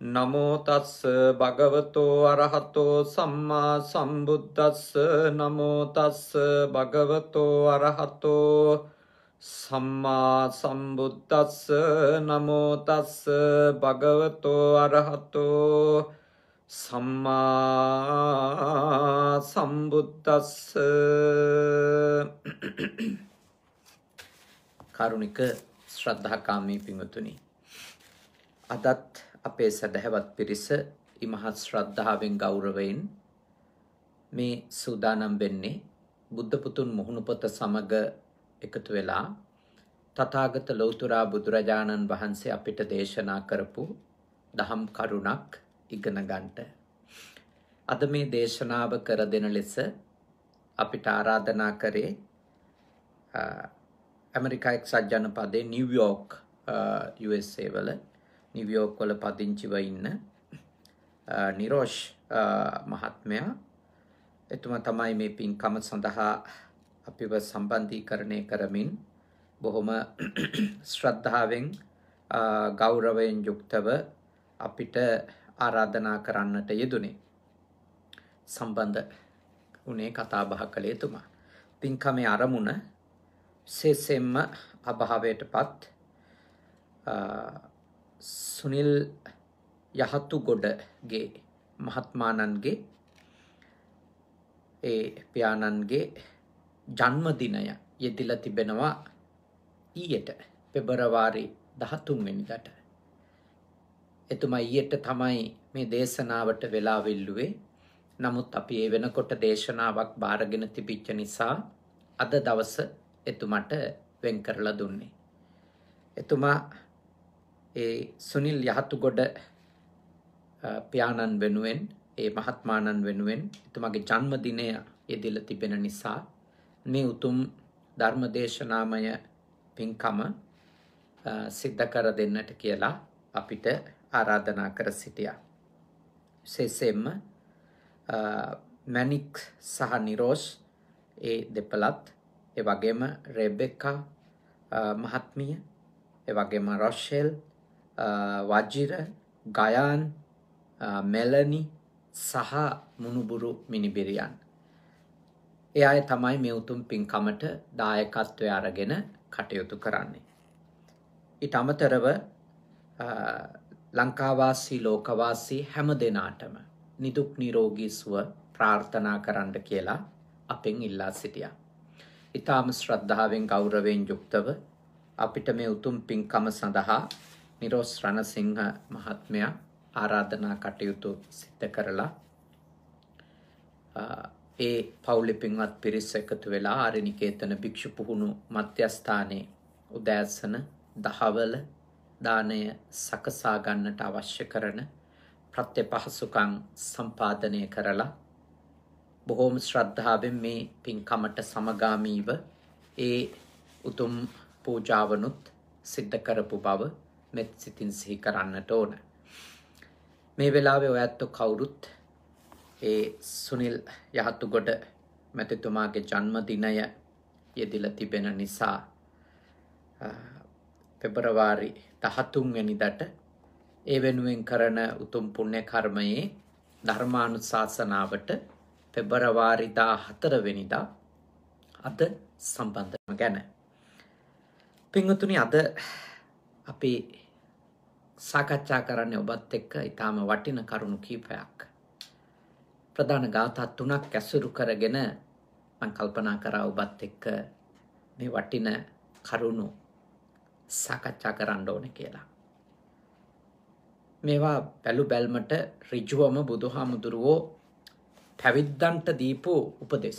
නමෝ තස්ස භගවතෝ අරහතෝ සම්මා සම්බුද්දස්ස නමෝ තස්ස භගවතෝ අරහතෝ සම්මා සම්බුද්දස්ස නමෝ තස්ස භගවතෝ අරහතෝ සම්මා සම්බුද්දස්ස කරුණික ශ්‍රද්ධාකාමී පිඟුතුනි අදත් අපේ සැදැහැවත් පිරිස ඉමහත් ශ්‍රද්ධාවෙන් ගෞරවයෙන් මේ සූදානම් වෙන්නේ බුද්ධ පුතුන් මුහුණුපොත සමග එකතු වෙලා තථාගත ලෞතුරා බුදුරජාණන් වහන්සේ අපිට දේශනා කරපු දහම් කරුණක් ඉගෙන ගන්නට. අද මේ දේශනාව කර දෙන ලෙස අපිට ආරාධනා කරේ ඇමරිකා එක්සත් ජනපදයේ නිව්යෝක් USA වල නිවියෝක් වල පදිංචිව ඉන්න නිරෝෂ් මහත්මයා එතුමා තමයි මේ පින්කම සඳහා අපිව සම්බන්ධීකරණය කරමින් බොහොම ශ්‍රද්ධාවෙන් ගෞරවයෙන් යුක්තව අපිට ආරාධනා කරන්නට යෙදුනේ සම්බන්ධ උනේ කතා බහ කළේ තුමා. පින්කමේ අරමුණ විශේෂයෙන්ම අභාවයටපත් සුනිල් යහතුගොඩගේ මහත්මානන්ගේ ඒ පියාණන්ගේ ජන්මදිනය යෙදිල තිබෙනවා ඊයට පෙබරවාරි දහතුන්වෙනිදට. එතුමා ඊයට තමයි මේ දේශනාවට වෙලා වෙල්ලුවේ නමුත් අපි ඒ වෙනකොට දේශනාවක් භාරගෙන තිබිච්ච නිසා අද දවස එතුමට වෙන් කරලා දුන්නේ. එතුමා ඒ සුනිල් යහතුගොඩ පියාණන් වෙනුවෙන් ඒ මහත්මාණන් වෙනුවෙන් එතුමාගේ ජන්මදිනය යෙදිල තිබෙන නිසා මේ උතුම් ධර්මදේශනාමය පින්කම සිද්ධ කර දෙන්නට කියලා අපිට ආරාධනා කර සිටියා. විශේෂයෙන්ම මැනික් සහ නිරෝස් ඒ දෙපළත් ඒ වගේම රෙබෙකා මහත්මිය ඒ වගේම රොෂෙල් වජිර ගයාන් මෙලනි සහ මුණුබුරු මිනිබිරියන්. එ අය තමයි මේ උතුම් පින්කමට දායකත්වය අරගෙන කටයුතු කරන්නේ. ඉට අමතරව ලංකාවාසී ලෝකවාසී හැම දෙනාටම නිදුක් නිරෝගී සුව ප්‍රාර්ථනා කරන්න කියලා අපෙන් ඉල්ලා සිටියා. ඉතාම ශ්‍රද්ධාවෙන් ගෞරවයෙන් යුක්තව අපිට මේ උතුම් පින්කම සඳහා නිරෝස් රණසිංහ මහත්මයා ආරාධනා කටයුතු සිද්ධ කරලා ඒ පවුලේ පින්වත් පිරිස එකතු වෙලා ආරණිකේතන භික්ෂු පුහුණු මධ්‍යස්ථානයේ උදෑසන දහවල දානය සකසා ගන්නට අවශ්‍ය කරන ප්‍රත්‍යපහසුකම් සම්පාදනය කරලා බොහෝම ශ්‍රද්ධාවෙන් මේ පින්කමට සමගාමීව ඒ උතුම් පූජාවනුත් සිද්ධ කරපු බව මෙත් සිතින් සිහි කරන්නට ඕන. මේ වෙලාවේ ඔයත්තු කවුරුත් ඒ සුනිල් යහතුගොඩ මැතිතුමාගේ ජන්මදිනය යෙදිල තිබෙන නිසා පෙබරවාරි දහතුන්වැනිදට ඒ වෙනුවෙන් කරන උතුම් පුණ්‍ය කර්මයේ ධර්මානුශාසනාවට පෙබරවාරි 14 වෙනිදා අද සම්බන්ධම ගැන. පින්වතුනි අද අපි සාකච්ඡා කරන්නේ ඔබත් එක්ක ඊටාම වටින කරුණු කීපයක්. ප්‍රධාන ගාථා තුනක් ඇසුරු කරගෙන මම කල්පනා කරා ඔබත් එක්ක මේ වටින කරුණු සාකච්ඡා කරන්න ඕනේ කියලා. මේවා බැලු බැල්මට ඍජුවම බුදුහාමුදුරුවෝ පැවිද්දන්ට දීපු උපදෙස්.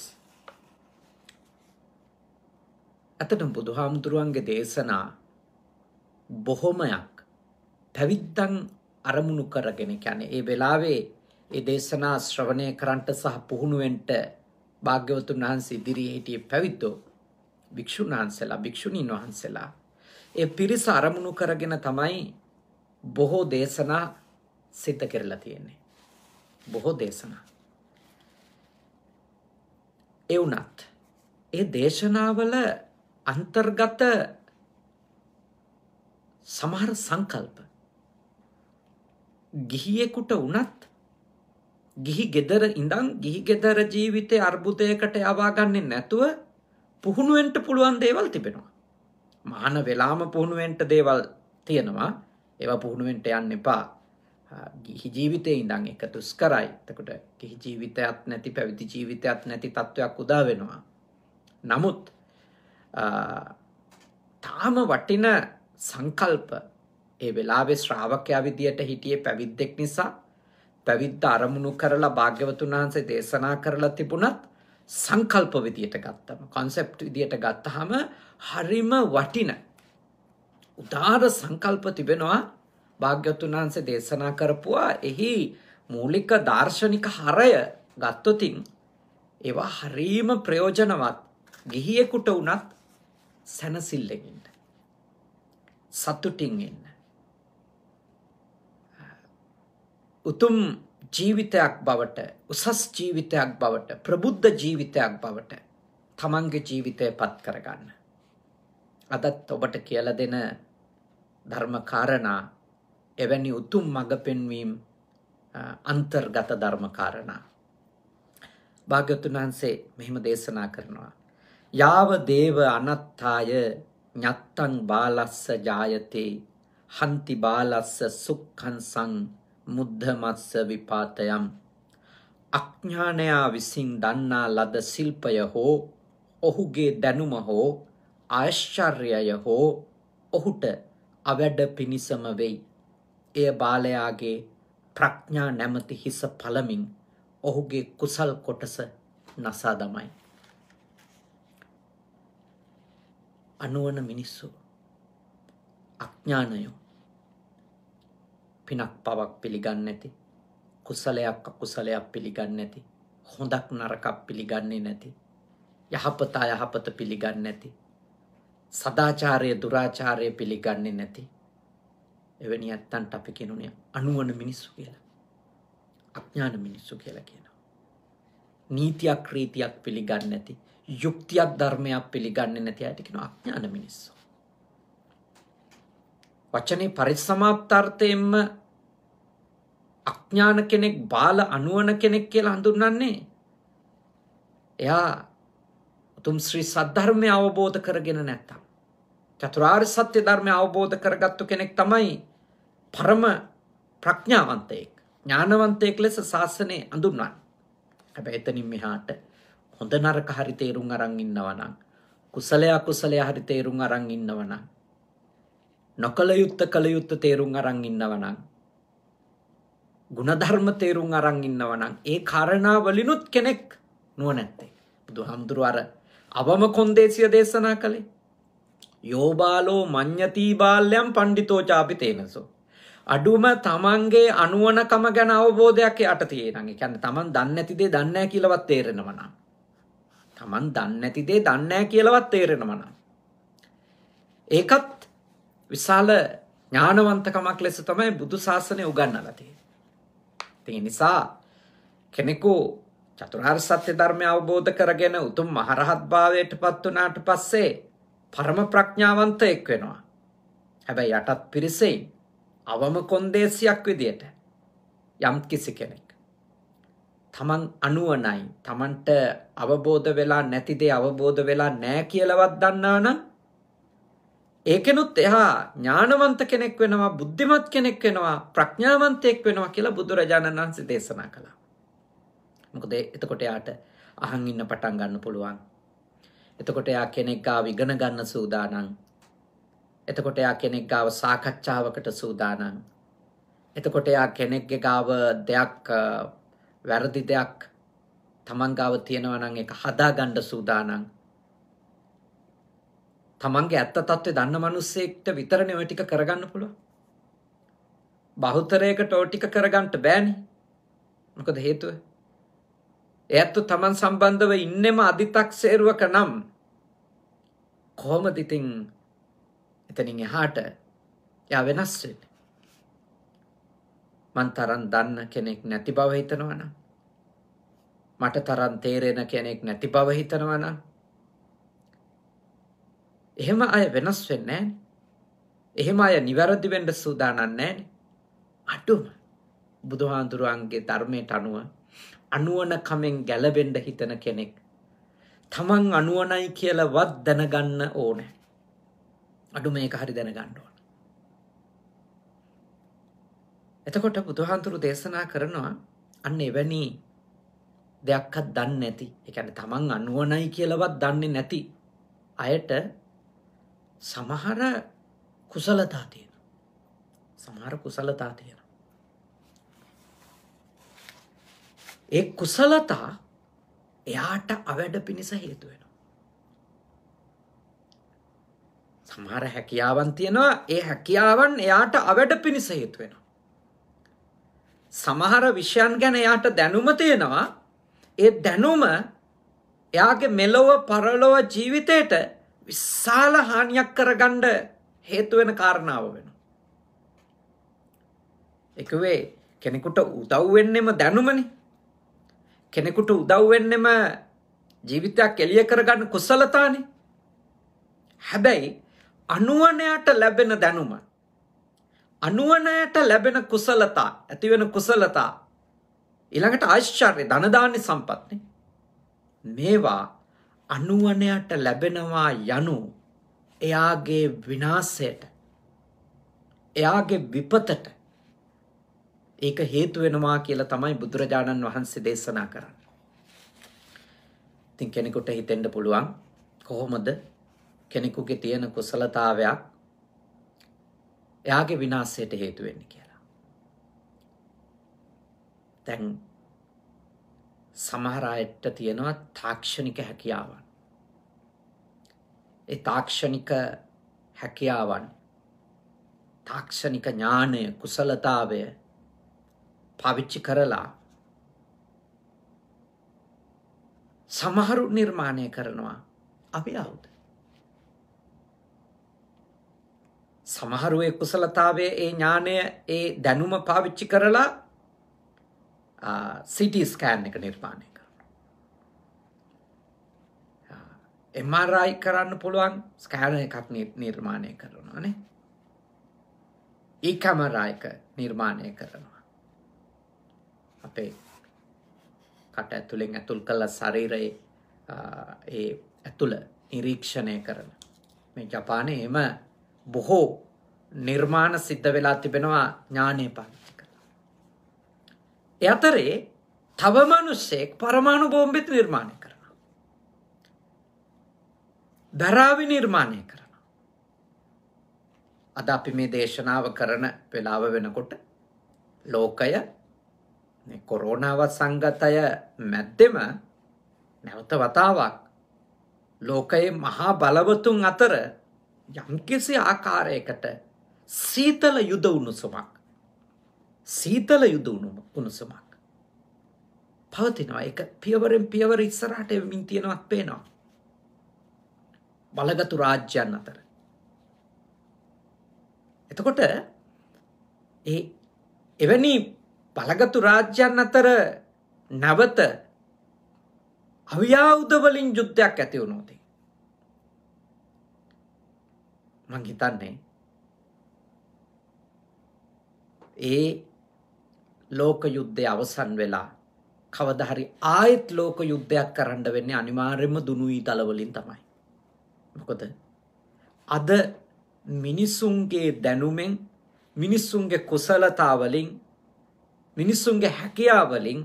අතට බුදුහාමුදුරුවන්ගේ දේශනා බොහොමයක් පැවිත්තන් අරමුණු කරගෙන කියන්නේ ඒ වෙලාවේ ඒ දේශනා ශ්‍රවණය කරන්ට සහ පුහුණුවෙන්ට භාග්‍යවතුන් වහන්සේ ඉදිරියේ හිටියේ පැවිද්දෝ භික්ෂුන් වහන්සේලා භික්ෂුණීන් වහන්සේලා ඒ පිරිස අරමුණු කරගෙන තමයි බොහෝ දේශනා සිත කරලා තියෙන්නේ බොහෝ දේශනා ඒ වුණත් ඒ දේශනාවල අන්තර්ගත සමහර සංකල්ප ගිහියෙකුට වුණත් ගිහි ගෙදර ඉඳන් ගිහි ගෙදර ජීවිතය අර්බුදයකට යවාගන්නේ නැතුව පුහුණුවෙන්ට පුළුවන් දේවල් තිබෙනවා. මාන වෙලාම පුහුණුවෙන්ට දේවල් තියෙනවා ඒවා පුහුණුවෙන්ට යන්න එපා ගිහි ජීවිතය ඉඳං එක තුස් කරයි තකට ගිහි ජීවිතයත් නැති පැවිදි ජීවිතයත් නැති තත්ත්වයක් උදා වෙනවා. නමුත් තාම වටින සංකල්ප ඒ වෙලාවේ ශ්‍රාවකයා විදියට හිටියේ පැවිද්දෙක් නිසා පැවිද්ද අරමුණු කරලා භාග්‍යවතුන් වහන්සේ දේශනා කරලා තිබුණත් සංකල්ප විදියට ගත්තම concept විදියට ගත්තාම හරිම වටින උදාර සංකල්ප තිබෙනවා භාග්‍යවතුන් වහන්සේ දේශනා කරපුවා එහි මූලික දාර්ශනික හරය ගත්තොතින් ඒවා හරීම ප්‍රයෝජනවත් ගිහියෙකුට උනත් සැනසෙල්ලෙකින් සතුටින් ඉන්න. උතුම් ජීවිතයක් බවට උසස් ජීවිතයක් බවට ප්‍රබුද්ධ ජීවිතයක් බවට තමන්ගේ ජීවිතය පත් කරගන්න. අදත් ඔබට කියල දෙන ධර්මකාරණා එවැනි උතුම් මඟ පෙන්වීම් අන්තර්ගත ධර්මකාරණා. භාග්‍යතුන් වහන්සේ මෙහෙම දේශනා කරනවා. යාව දේව අනත්තාය ඤත්තං බාලස්ස ජායතේ හන්ති බාලස්ස සුක්ඛංසං මුද්ධමස්ස විපාතයම් අඥානයා විසින් දන්නා ලද ශිල්පය හෝ ඔහුගේ දැනුම හෝ ආශ්චර්යය හෝ ඔහුට අවැඩ පිණිසම වෙයි. එය බාලයාගේ ප්‍රඥා නැමති හිස පළමින් ඔහුගේ කුසල් කොටස නසා දමයි. අනුවන මිනිස්සු අඥ්ඥානයෝ පිනක් පවක් පිළිගන්න ඇති කුසලයක් අකුසලයක් පිළිගන්න ඇති හොඳක් නරකක් පිළිගන්නේ නැති යහපතා යහපත පිළිගන්න නැති සදාචාරය දුරාචාරය පිළිගන්නේ නැති එවැනි ඇත්තන්ට අපි කෙනුනේ අනුවන මිනිස්සු කියලා අඥ්ඥාන මිනිස්සු කියලා කියනවා නීතියක් ක්‍රීතියක් පිළිගන්න නැති යුක්තියක් ධර්මයක් පිළිගන්නේ නැති අයට කියනවා අඥාන මිනිස්සු. වචනේ පරිසමාප්තාර්ථයෙන්ම අඥාන කෙනෙක් බාල අනුවන කෙනෙක් කියලා හඳුන්වන්නේ. එයා උතුම් ශ්‍රී සද්ධර්මය අවබෝධ කරගෙන නැත්තම්. චතුරාර්ය සත්‍ය ධර්මය අවබෝධ කරගත්තු කෙනෙක් තමයි පරම ප්‍රඥාවන්තයෙක්. ඥානවන්තයෙක් ලෙස ශාසනය අඳුන්වන්නේ. හැබැයි එතනින් මෙහාට හොඳ නරක හරි තේරුම් අරන් ඉන්නවනම් කුසලය අකුසලය හරි තේරුම් අරන් ඉන්නවනම් නොකල යුත්ත කල යුත්ත තේරුම් අරන් ඉන්නවනම් ಗುಣධර්ම තේරුම් අරන් ඉන්නවනම් ඒ කාරණා වලිනුත් කෙනෙක් නුවණැත්තේ බුදුහාමුදුරු අර අවම කොන්දේසිය දේශනා කළේ යෝ බාලෝ මඤ්ඤති බාල්‍යම් පණ්ඩිතෝ ചാපි තේනසෝ අඩුම තමන්ගේ අනුවනකම ගැන අවබෝධයක් යට තියෙනවා. ඒ කියන්නේ තමන් දන්නේ නැති දේ දන්නේ නැහැ කියලාවත් තේරෙනවා නම්. Taman දන්නේ නැති දේ දන්නේ නැහැ කියලාවත් තේරෙනවා නම්. ඒකත් විශාල ඥානවන්තකමක් ලෙස තමයි බුදු සාසනය උගන්වලා තියෙන්නේ. ඒ නිසා කෙනෙකු චතුරාර්ය සත්‍ය ධර්මය අවබෝධ කරගෙන උතුම් මහරහත් භාවයටපත් වුණාට පස්සේ පරම ප්‍රඥාවන්තයෙක් වෙනවා. හැබැයි යටත් පිරිසෙන් අවම කොන්දේසියක් විදියට යම් කිසි කෙනෙක් තමන් අනුවනයි තමන්ට අවබෝධ වෙලා නැතිදේ අවබෝධ වෙලා නෑ කියලවත් දන්නා නම් ඒකෙනුත් එහා ඥානවන්ත කෙනෙක් වෙනවා බුද්ධිමත් කෙනෙක් වෙනවා ප්‍රඥාවන්තයෙක් වෙනවා කියලා බුදුරජාණන් වහන්සේ දේශනා කළා. මොකද එතකොට යාට අහන් ඉන්න පටන් ගන්න පුළුවන්. එතකොට යා කෙනෙක් ගාව ඉගෙන ගන්න සූදානම්. එතකොට යා කෙනෙක් ගාව සාකච්ඡාවකට සූදානම්. එතකොට යා කෙනෙක්ගේ ගාව දෙයක් වැරදි දෙයක් තමන් ගාව තියෙනවා නම් ඒක හදාගන්න සූදානම්. තමන්ගේ ඇත්ත తත්වේ දන්න මිනිස්සෙක්ට විතරනේ ওই ටික කරගන්න පුළුවන්. බහුතරයකට ওই ටික කරගන්න බෑනේ. මොකද හේතුව? එයත් තමන් සම්බන්ධව ඉන්නෙම අදි탁සේරුවක නම් කොහොමද ඉතින් එතනින් එහාට යා වෙනස් වෙන්නේ? මන් තරම් දන්න කෙනෙක් නැති බව හිතනවනම් මට තරම් තේරෙන කෙනෙක් නැති බව හිතනවනම් එහෙම අය වෙනස් වෙන්නේ එහෙම අය නිවැරදි වෙන්න සූදානම් නැහැ අඩුම බුදුහාඳුරුවන්ගේ ධර්මයට අනුව අනුවන කමෙන් ගැලවෙන්න හිතන කෙනෙක් තමන් අනුවනයි කියලාවත් දැනගන්න ඕනේ අඩු මේක හරි දැනගන්න ඕනේ එතකොට බුදුහන්තුරු දේශනා කරනවා අන්න එවැනි දෙයක්වත් දන්නේ නැති. ඒ කියන්නේ තමන් අනුවණයි කියලාවත් දන්නේ නැති අයට සමහර කුසලතා තියෙනවා. සමහර කුසලතා තියෙනවා. ඒ කුසලතා එයාට අවැඩ පිණිස හේතු වෙනවා. සමහර හැකියාවන් තියෙනවා ඒ හැකියාවන් එයාට අවැඩ පිණිස හේතු වෙනවා. සමහර විෂයන් ගැන එයාට දැනුම තියෙනවා. ඒ දැනුම එයාගේ මෙලොව පරලොව ජීවිතයට විශාල හානියක් කරගන්න හේතු වෙන කාරණාව වෙනවා. ඒකුවේ කෙනෙකුට උදව් වෙන්නෙම දැනුමනේ. කෙනෙකුට උදව් වෙන්නෙම ජීවිතයක් එළිය කරගන්න කුසලතානේ. හැබැයි අනුවණයට ලැබෙන දැනුමත් අනුවණයට ලැබෙන කුසලතා ඇතිවෙන කුසලතා ඊළඟට ආශ්චර්ය ධනදානි සම්පත්නේ මේවා අනුවණයට ලැබෙනවා යනු එයාගේ විනාශයට එයාගේ විපතට ඒක හේතු වෙනවා කියලා තමයි බුදුරජාණන් වහන්සේ දේශනා කරන්නේ. ඉතින් කෙනෙකුට හිතෙන්න පුළුවන් කොහොමද කෙනෙකුගේ තියෙන කුසලතාවයක් එයාගේ විනාශයට හේතු වෙන්න කියලා. දැන් සමහර අයට තියෙනවා තාක්ෂණික හැකියාවන්. ඒ තාක්ෂණික හැකියාවන් තාක්ෂණික ඥානය කුසලතාවය පාවිච්චි කරලා සමහරු නිර්මාණය කරනවා අපි අවුද සමහරුවේ කුසලතාවයේ ඒ ඥානය ඒ දැනුම පාවිච්චි කරලා සිටි ස්කෑන් එක නිර්මාණය කරනවා. MRI කරන්න පුළුවන් ස්කෑන එකක් නිර්මාණය කරනවා නේ. ඒ e කැමරා එක නිර්මාණය කරනවා. අපේ කට ඇතුලෙන් ඇතුල් කළ ශරීරයේ ඒ ඇතුළ නිරීක්ෂණය කරන මේ ජපානයේ එම බොහෝ නිර්මාණ සිද්ධ වෙලා තිබෙනවා ඥානය පාවිච්චි කරලා. ඒ අතරේ තව මිනිස්සෙක් පරමාණු බෝම්බෙත් නිර්මාණය කරනවා. දරාවි නිර්මාණය කරනවා. අද අපි මේ දේශනාව කරන වෙලාව වෙනකොට ලෝකය මේ කොරෝනාවත් සංගතය මැද්දෙම නැවත වතාවක් ලෝකයේ මහා බලවතුන් අතර යම්කිසි ආකාරයකට සීතල යුද උණුසුමක් සීතල යුද උණුසුමක් පවතිනවා ඒක පියවරෙන් පියවර ඉස්සරහට එමින් තියෙනවත් පේනවා බලගතු රාජ්‍යයන් අතර එතකොට ඒ එවැනි බලගතු රාජ්‍යයන් අතර නැවත අවියාවුද වලින් යුද්ධයක් ඇති වුණොත් මං හිතන්නේ ඒ ලෝක යුද්ධය අවසන් වෙලා කවදහරි ආයෙත් ලෝක යුද්ධයක් කරන්න වෙන්නේ අනිවාර්යයෙන්ම දුනුයි තලවලින් තමයි. මොකද අද මිනිසුන්ගේ දැනුමෙන් මිනිස්සුන්ගේ කුසලතාවලින් මිනිස්සුන්ගේ හැකියාවලින්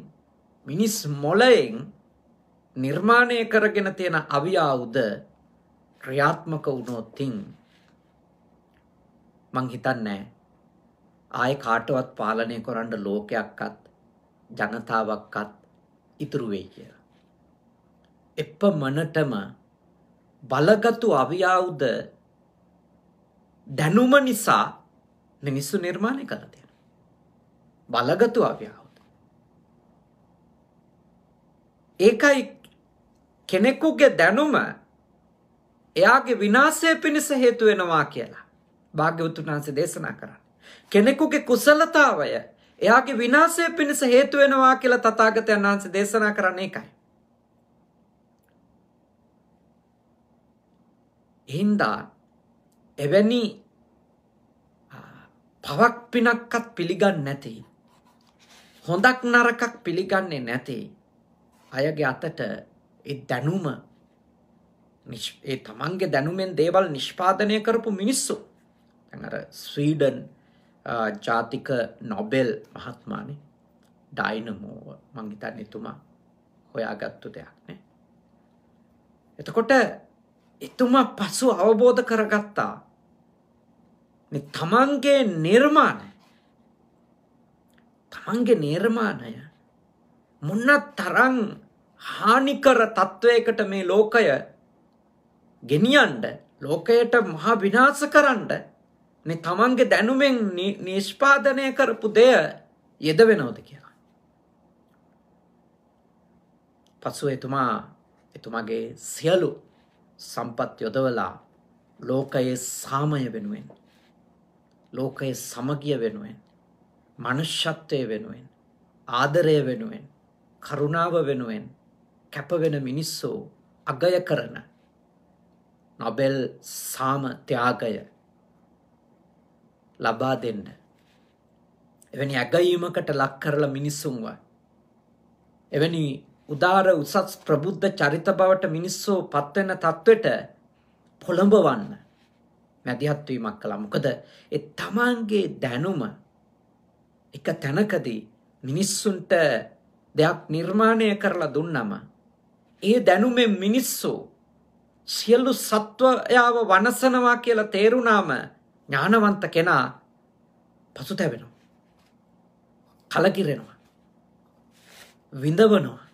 මිනිස් මොලයෙන් නිර්මාණය කරගෙන තියෙන අවියාවුද ක්‍රියාත්මක වුණොත්තින් මං හිතන්නේ ආයේ කාටවත් පාලනය කරන්න ලෝකයක්වත් ජනතාවක්වත් ඉතුරු වෙයි කියලා. එපමණටම බලගත්ු අවියවුද දැනුම නිසා මිනිස්සු නිර්මාණය කළා තියෙනවා. බලගත්ු අවියවුද. ඒකයි කෙනෙකුගේ දැනුම එයාගේ විනාශය පිණිස හේතු වෙනවා කියලා. භාග්‍යවතුන් වහන්සේ දේශනා කරන්නේ. කෙනෙකුගේ කුසලතාවය එයාගේ විනාශය පිණිස හේතු වෙනවා කියලා තථාගතයන් වහන්සේ දේශනා කරන්නේ ඒකයි. හින්දා එවැනි පවක් පිනක්වත් පිළිගන්නේ නැති හොඳක් නරකක් පිළිගන්නේ නැති අයගේ අතට ඒ දැනුම ඒ තමන්ගේ දැනුමෙන් දේවල් නිෂ්පාදනය කරපු මිනිස්සු ඇර ස්වීඩන් ජාතික නොබෙල් මහත්මානේ ඩයිනමෝව මංහිතන් එතුමා හොයාගත්තු දෙයක් නෑ. එතකොට එතුමා පසු අවබෝධ කරගත්තා තමන්ගේ නිර්මාණය තමන්ගේ නිර්මාණය මුන්න තරං හානිකර තත්ත්වයකට මේ ලෝකය ගෙනියන්ඩ ලෝකයට මහා විනාස කරන්ඩ තමන්ගේ දැනුමෙන් නිෂ්පාදනය කරපු දෙය යෙද වෙනවද කියලා. පසුව එතුමා එතුමාගේ සියලු සම්පත් යොදවලා ලෝකයේ සාමය වෙනුවෙන් ලෝකයේ සමගිය වෙනුවෙන් මනුෂ්‍යත්වය වෙනුවෙන් ආදරය වෙනුවෙන් කරුණාව වෙනුවෙන් කැපවෙන මිනිස්සෝ අගය කරන නොබෙල් සාම ත්‍යාගය ලබා දෙන්න. එවැනි ඇගයීමකට ලක් කරලා මිනිස්සුන්ව. එවැනි උදාර උසස් ප්‍රබුද්ධ චරිත බවට මිනිස්සු පත්වෙන තත්ත්වයට පොළඹවන්න මැදිහත් වීමක් කළා. මොකද ඒ තමන්ගේ දැනුම එක තැනකදී මිනිස්සුන්ට දෙයක් නිර්මාණය කරලා දුන්නම ඒ දැනුමෙන් මිනිස්සු සියලු සත්වයාව වනසනවා කියලා තේරුණාම ඥානවන්ත කෙනා පසුතැවෙනවා. කලකිරෙනවා. විඳවනවා.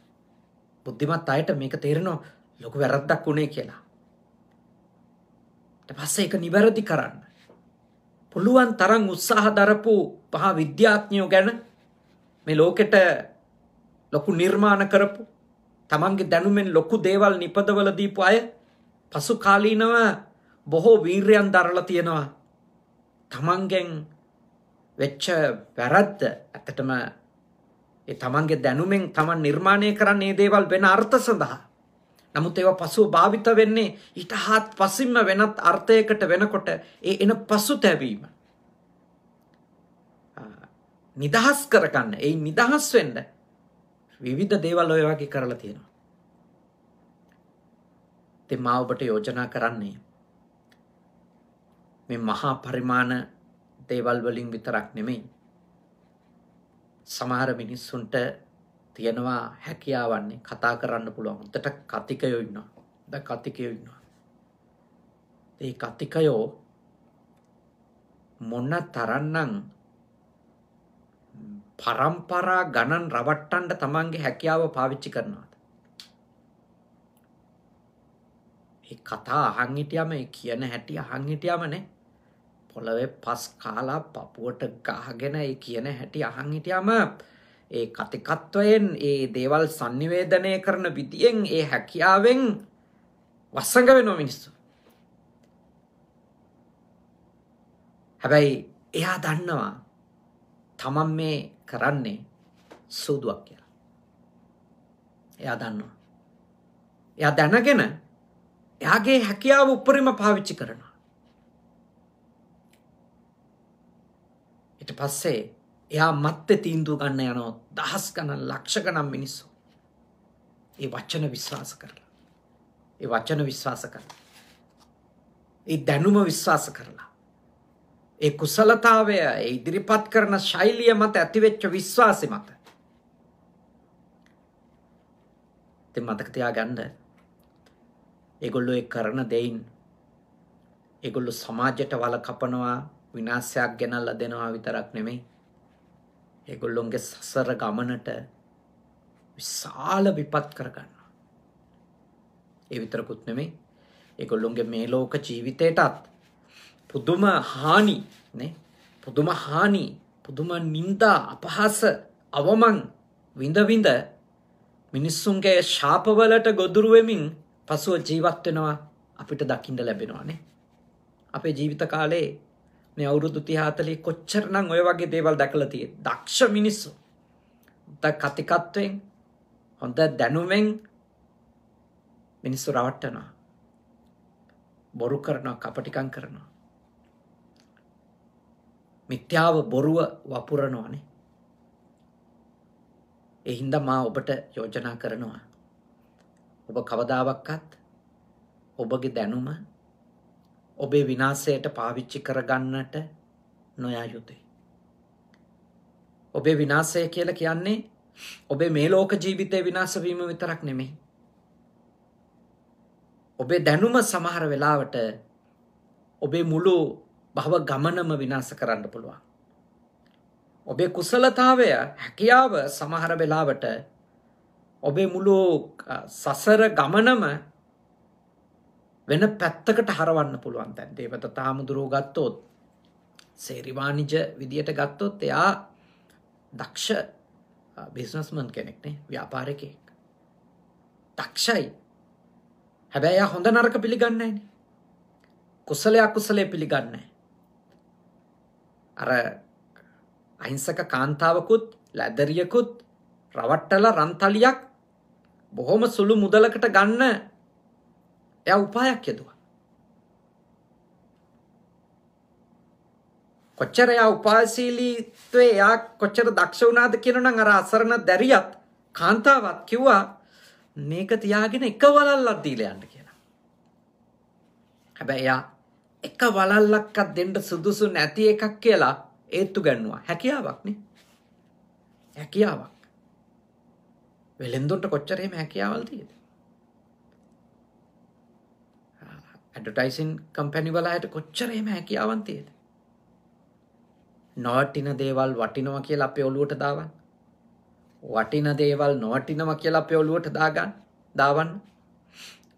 බුද්ධිමත් අයට මේක තේරෙනවා ලොකු වැරද්දක් වුණේ කියලා. ඊට පස්සේ ඒක නිවැරදි කරන්න. පුළුවන් තරම් උත්සාහ දරපු පහ විද්‍යාඥයෝ ගැන මේ ලෝකෙට ලොකු නිර්මාණ කරපු තමන්ගේ දැනුමෙන් ලොකු දේවල් නිපදවල දීපු අය පසු කාලීනව බොහෝ වීර්යන් දරලා තියෙනවා තමන්ගෙන් වෙච්ච වැරද්ද ඇතටම තමන්ගේ දැනුමෙන් තමන් නිර්මාණය කරන්නේ දේවල් වෙන අර්ථ සඳහා. නමුත් ඒව පසු භාවිත වෙන්නේ ඊට හාත් පසින්ම වෙනත් අර්ථයකට වෙනකොට ඒ එන පසු තැවීම. නිදහස් කරගන්න ඒ නිදහස් වෙන්න විවිධ දේවල් ඔය වගේ කරලා තියෙනවා. ඉතින් මා ඔබට යෝජනා කරන්නේ මේ මහා පරිමාණ දේවල් වලින් විතරක් නෙමෙයි. සමහර මිනිස්සුන්ට තියෙනවා හැකියාවන්නේ කතා කරන්න පුළුවන්. උන්ට කතිකයෝ ඉන්නවා. ද කතිකයෝ ඉන්නවා. ඒ කතිකයෝ මොන්න තරන්නම් පරම්පරා ගණන් රවට්ටන්න තමන්ගේ හැකියාව පාවිච්චි කරනවාද? ඒ කතා අහන් හිටියම ඒ කියන හැටි අහන් හිටියම නේ පොළවේ පස් කාලා පපුුවට ගහගෙන කියන හැටි අහන් හිටියම ඒ කතිකත්වයෙන් ඒ දේවල් සංනිවේදනය කරන විදියෙන් ඒ හැකියාවෙන් වස්සඟ වෙනෝ මිනිස්සු. හැබැයි එයා දන්නවා තමන් මේ කරන්නේ සූදුවක් කියලා. එයා දන්නවා. එයා දැනගෙන එයාගේ හැකියාව උපරිම පාවිච්චි කරනවා. ඊට පස්සේ එයා මත්තෙ තීන්දුව ගන්න යනෝ දහස් ගණන් ලක්ෂ ගණන් මිනිස්සු. ඒ වචන විශ්වාස කරලා. ඒ වචන විශ්වාස කරලා. ඒ දැනුම විශ්වාස කරලා. ඒ කුසලතාවය ඒ ඉදිරිපත් කරන ශෛලිය මත ඇතිවෙච්ච විශ්වාසෙ මත. ඉතින් මතක තියාගන්න. ඒගොල්ලෝ ඒ කරන දෙයින් ඒගොල්ලෝ සමාජයට වල කපනවා විනාශයක් ගෙනල්ලා දෙනවා විතරක් නෙමෙයි ඒගොල්ලොන්ගේ සසර ගමනට විශාල විපත් කරගන්නවා ඒ විතරකුත් නෙමෙයි ඒගොල්ලොන්ගේ මේ ලෝක ජීවිතයටත් පුදුම හානි නේ පුදුම හානි පුදුම නින්දා අපහාස අවමන් විඳ විඳ මිනිස්සුන්ගේ ශාපවලට ගොදුරු වෙමින් පසුව ජීවත් වෙනවා අපිට දකින්න ලැබෙනවා නේ අපේ ජීවිත කාලේ මේ අවුරුදු 30 40 කොච්චරනම් ඔය වගේ දේවල් දැකලා තියෙද? දක්ෂ මිනිස්සු. හොඳ කතිකත්වයෙන් හොඳ දැනුමෙන් මිනිස්සු රවට්ටනවා. බොරු කරනවා, කපටිකම් කරනවා. මිත්‍යාව බොරුව වපුරනවානේ. ඒ හින්දා මා ඔබට යෝජනා කරනවා. ඔබ කවදාවක්වත් ඔබගේ දැනුම ඔබේ විනාසයට පාවිච්චි කරගන්නට නොයා යුතුයි. ඔබේ විනාසය කියලා කියන්නේ ඔබේ මේ ලෝක ජීවිතය විනාශවීම විතරක් නෙමෙයි. ඔබේ දැනුම සමහර වෙලාවට ඔබේ මුළු භව ගමනම විනාශ කරන්න පුළුවන්. ඔබේ කුසලතාවය හැකියාව සමහර වෙලාවට ඔබේ මුළු සසර ගමනම වෙන පැත්තකට හරවන්න පුළුවන් තැන් දේවදත්ත හාමුදුරුවෝ ගත්තොත් සේරිවාණිජ විදියට ගත්තොත් එයා දක්ෂ බිස්නස්මන් කෙනෙක්නේ ව්‍යාපාරකයෙක් දක්ෂයි හැබැයි එයා හොඳ නරක පිළිගන්නේ කුසලය අකුසලය පිළිගන්නේ අර අහිංසක කාන්තාවකුත් ලැදරියකුත් රවට්ටල රන්තලියක් බොහොම සුළු මුදලකට ගන්න එයා උපායක් යදුවා. කොච්චර එයා උපායශීලීත්වයේ එයා කොච්චර දක්ෂ වුණාද කියනනම් අර අසරණ දැරියත් කාන්තාවත් කිව්වා මේක තියාගෙන එක වලල්ලක් දීලා යන්න කියලා. හැබැයි එයා එක වලල්ලක්වත් දෙන්න සුදුසු නැති එකක් කියලා ඒත්තු ගන්නවා. හැකියාවක් නේ. හැකියාවක්. වෙලෙන්දොන්ට කොච්චර එහෙම හැකියාවල් තියෙද? ඇඩටයිසින් කම්පැනිවල අයට කොච්චරේම හැකියාවන් තියෙද. නොවටින දේවල් වටිනවා කියලා අපේ ඔලුවට දාවන්. වටින දේවල් නොවටිනවා කියලා අපේ ඔලුවට දාගන්න දාවන්න.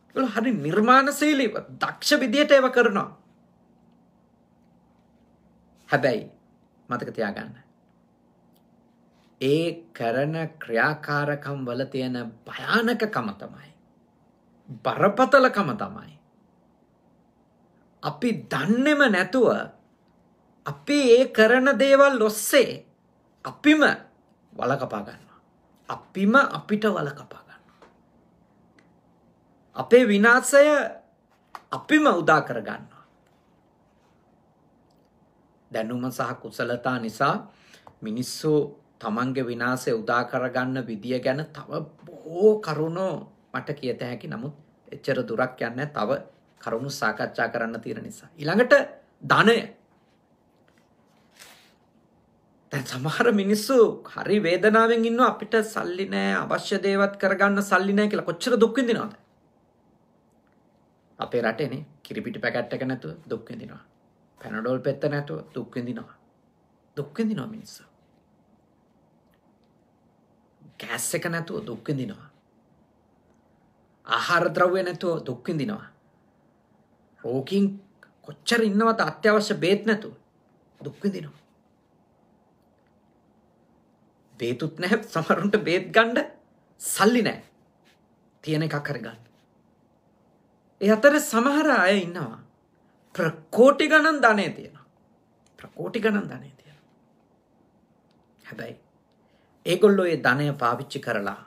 ඒගොල්ල හරි නිර්මාණශීලීව දක්ෂ විදියට ඒව කරනවා. හැබැයි මතක තියාගන්න. ඒ කරන ක්‍රියාකාරකම් වල තියෙන භයානකකම තමයි. බරපතලකම තමයි අපි දන්නෙම නැතුව අපි ඒ කරන දේවල් ඔස්සේ අපිම වලකපා ගන්නවා. අපිම අපිට වලකපා ගන්නවා. අපේ විනාසය අපිම උදා කර ගන්නවා. දැනුම සහ කුසලතා නිසා මිනිස්සු තමන්ගේ විනාසය උදා කරගන්න විදිය ගැන තව බොහෝ කරුණෝ මට කියත හැකි නමුත් එච්චර දුරක් යන්න තව කරුණු සාකච්ඡා කරන්න තියෙන නිසා. ඊළඟට ධනය. දැන් සමහර මිනිස්සු හරි වේදනාවෙන් ඉන්නවා අපිට සල්ලි නෑ අවශ්‍ය දේවත් කරගන්න සල්ලි නෑ කියලා කොච්චර දුක් විඳිනවද? අපේ රටේනේ කිරිපිටි පැකට් එක නැතුව දුක් විඳිනවා. පැනඩෝල් පෙත්ත නැතුව දුක් විඳිනවා. දුක් විඳිනවා මිනිස්සු. ගෑස් එක නැතුව දුක් විඳිනවා. ආහාර ද්‍රව්‍ය නැතුව දුක් විඳිනවා. ඕකින් කොච්චර ඉන්නවත අත්‍යවශ්‍ය බේත් නැතු දුක්විදිනවා. බේතුත් නැහැ සමරුන්ට බේත් ගණ්ඩ සල්ලි නෑ තියෙන එකක් කරගන්න. එ අතර සමහර අය ඉන්නවා ප්‍රකෝටි ගණන් ධනය තියෙන ප්‍රකෝටි ගණන් ධනය තියෙන. හැබැයි ඒගොල්ලෝ ඒ ධනය පාවිච්චි කරලා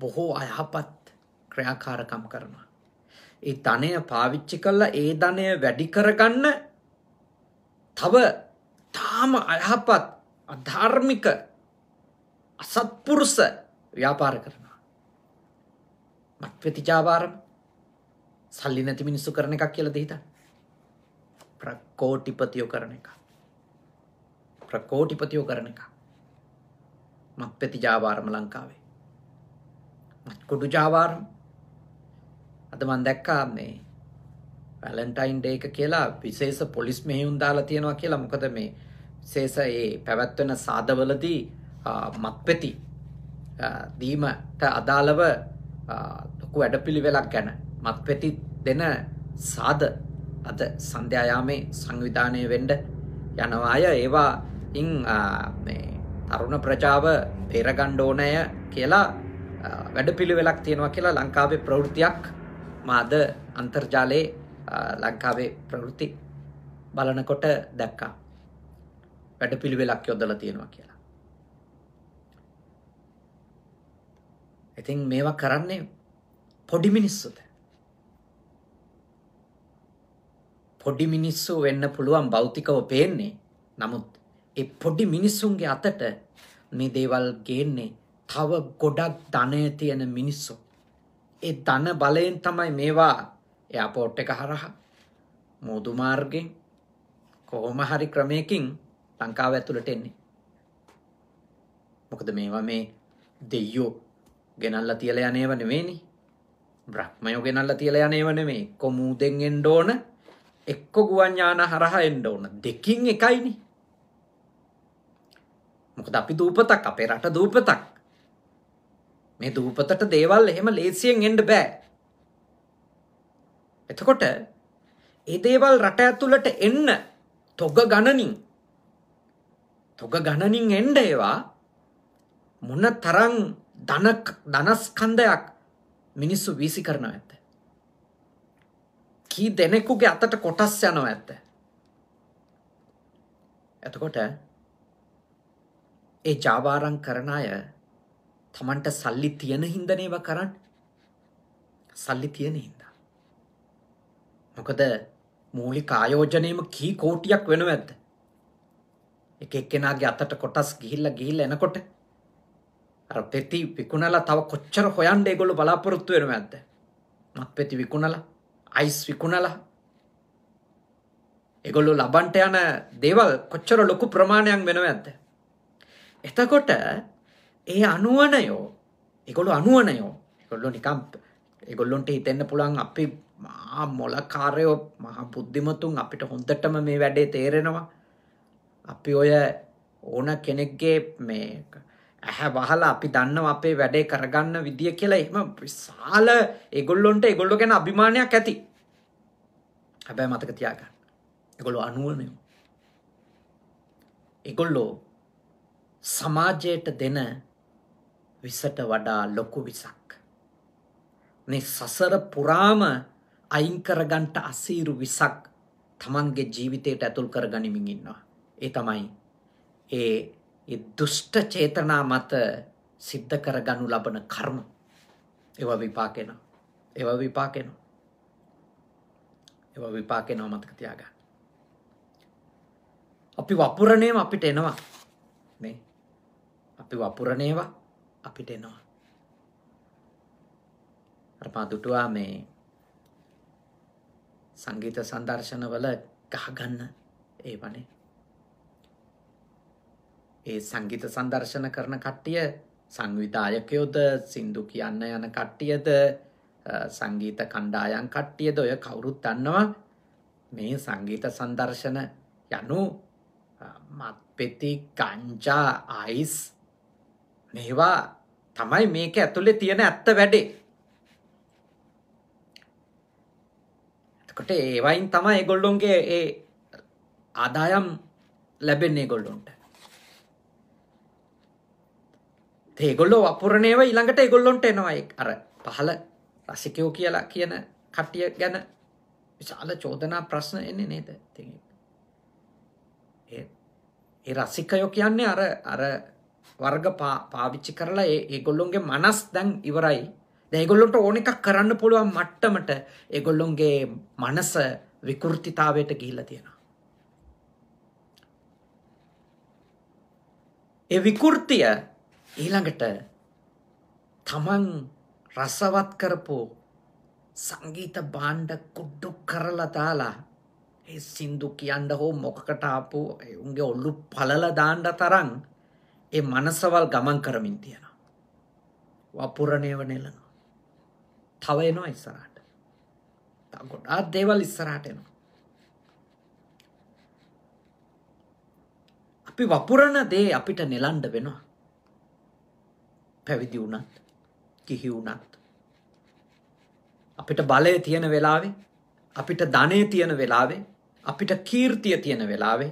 බොහෝ අයහපත් ක්‍රියාකාරකම් කරනවා. ඒ ධනය පාවිච්චි කරලා ඒ ධනය වැඩි කරගන්න තව තාම අයහපත් අධාර්මික අසත්පුරුෂ ව්‍යාපාර කරනවා. මත්ප්‍රතිචාවාරම සල්ලි නැති මිනිස්සු කරන එකක් කියලා දෙහිතා. ප්‍රකෝටිපතියෝ කරන එක. ප්‍රකෝටිපතියෝ කරන එක. මත්ප්‍රතිචාවාරම ලංකාවේ. මත්කුඩු ජාවාරම අද මන් දැක්කා මේ වැලන්ටයින් ඩේ එක කියලා විශේෂ පොලිස් මෙහිුන් දාලා තියෙනවා කියලා මොකද මේ විශේෂ ඒ පැවැත්වෙන සාදවලදී මත්පෙති දීමට අදාළව ලොකු වැඩපිළිවෙලක් ගැන මත්පෙති දෙන සාද අද සන්ධ්‍යායාමේ සංවිධානය වෙන්ඩ යනවාය ඒවා ඉං තරුණ ප්‍රජාව පෙරගණ්ඩෝනය කියලා වැඩ පිළිවෙලක් තියෙනවා කියලා ලංකාවේ ප්‍රවෘතියක් මාද අන්තර්ජාලයේ ලංකාවේ ප්‍රවෘති බලනකොට දැක්කා වැඩ පිළිවෙලක් යොදල තියෙනවා කියලා ඉතින් මේවා කරන්නේ පොඩි මිනිස්සුද පොඩි මිනිස්සු වෙන්න පුළුවන් භෞතිකව පේන්නේ නමුත් ඒ පොඩි මිනිස්සුන්ගේ අතට මේ දේවල් ගේන්නේ තව ගොඩක් ධනය තියෙන මිනිස්සු ඒ ධන බලයෙන් තමයි මේවා එයාපෝට් එක හරහා මුදු මාර්ගෙන් කොහොම හරි ක්‍රමයකින් ලංකාව ඇතුළට එන්නේ. මොකද මේවා මේ දෙයියෝ ගෙනල්ලා තියලා යන්නේව නෙවෙයිනේ. බ්‍රහ්මයෝ ගෙනල්ලා තියලා යන්නේව නෙමෙයි. එක්ක මූදෙන් එන්න ඕන, එක්ක ගුවන් ඥාන හරහා එන්න ඕන. දෙකින් එකයිනේ. මොකද අපි දූපතක්, අපේ රට දූපතක්. මේ දූපතට දේවල් එහෙම ලේසියෙන් එන්න බෑ. එතකොට ඒ දේවල් රට ඇතුළට එන්න තොග ගණනින් තොග ගණනින් එන්න ඒවා මොන තරම් ධනක් ධනස්කන්ධයක් මිනිස්සු වීසි කරනව ඇත්ද? කී දෙනෙකුගේ අතට කොටස් යනව ඇත්ද? එතකොට ඒ ජාවාරම් කරන අය Tamanට සල්ලි තියෙන හින්දනේවා කරන්න. සල්ලි තියෙන හින්දා. මොකද මූලික ආයෝජනයේම කී කෝටියක් වෙනවද? එක එක්කෙනාගේ අතට කොටස් ගිහිල්ලා ගිහිල්ලා එනකොට අර පෙති විකුණලා තව කොච්චර හොයන්න ඒගොල්ලෝ බලාපොරොත්තු වෙනව ඇද්ද? මත් පෙති විකුණලා, අයිස් විකුණලා ඒගොල්ලෝ ලබන්ට යන දේවල් කොච්චර ලොකු ප්‍රමාණයක් වෙනව ඇද්ද? එතකොට ඒ අනුවනයෝ එකොළු අනුවනයෝ එකොල්ලො නිකම් එගොල්ලොන්ට හිතෙන්න පුළන් අපි මහා මොලකාරයෝ මහා බුද්ධිමතුන් අපිට හොඳටම මේ වැඩේ තේරෙනවා අපි ඔය ඕන කෙනෙක්ගේ මේ ඇහැ වහලා අපි දන්නව අපේ වැඩේ කරගන්න විදිය කියලා එම විශාල එගොල්ලොන්ට එගොල්ලො ගැන අභිමානයක් ඇති හැබැයි මතක තියාගන්න එකොළො අනුවනයෝ එගොල්ලෝ සමාජයට දෙන විසට වඩා ලොකු විසක්. මේ සසර පුරාම අයින් කරගන්ට අසීරු විසක් තමන්ගේ ජීවිතයට ඇතුල් කරගනිමින් ඉන්නවා. ඒ තමයි ඒ දුෂ්ට චේතනා මත සිද්ධ කරගනු ලබන කර්ම. ඒව විපාකෙන. ඒව විපාකෙන. ඒව විපාකෙනව මතක තියාගන්න. අපි වපුරණේම අපිට එනවා. නේ? අපි වපුරණේවා අපිට එනවා. අර පාදුටුවා මේ සංගීත සංදර්ශනවල ගහගන්න ඒ වනේ. ඒ සංගීත සංදර්ශන කරන කට්ටිය සංවිධායකයෝද සින්දු කියන්න යන කට්ටියද සංගීත කණ්ඩායන් කට්ටියද ඔය කවුරුත් දන්නවා මේ සංගීත සංදර්ශන යනු මත්පෙති ගංජා අයිස් මේවා තමයි මේක ඇතුලේ තියෙන ඇත්ත වැඩේ. එතකොට ඒ වයින් තමයි ඒගොල්ලොන්ගේ ඒ ආදායම් ලැබෙන්නේ ඒගොල්ලොන්ට. ඒගොල්ලෝ වපුරණේව ඊළඟට ඒගොල්ලොන්ට එනවා අර පහළ රසිකයෝ කියලා කියන කට්ටිය ගැන විශාල චෝදනා ප්‍රශ්න එන්නේ නේද? ඉතින් ඒ රසිකයෝ කියන්නේ අර අර වර්ග පාවිච්චි කරලා ඒගොල්ලොන්ගේ මනස් දැන් ඉවරයි දැගොල්ලොට ඕන එකක් කරන්න පුළුවන් මට්ටමට ඒගොල්ලොන්ගේ මනස විකෘතිතාවයට ගිහිල්ල තියෙනවා. ඒ විකෘතිය ඊළඟට තමන් රසවත් කරපු සංගීත බාණ්ඩ කුඩ්ඩු කරලා දාලා ඒ සින්දු කියන්න හෝ මොකකට ආපු උන්ගේ ඔල්ලු පලල දාන්න තරම් ඒ මනසවල් ගමන් කරමින් තියෙනවා. වපුරණයව නෙලනවා. තව එනවා ඉස්සරහට. තව ගොඩාක් දේවල් ඉස්සරහට එනවා. අපි වපුරන දේ අපිට නෙලන්න වෙනවා. පැවිදි වුණත්, කිහි වුණත්. අපිට බලය තියෙන වෙලාවේ, අපිට ධනය තියෙන වෙලාවේ, අපිට කීර්තිය තියෙන වෙලාවේ,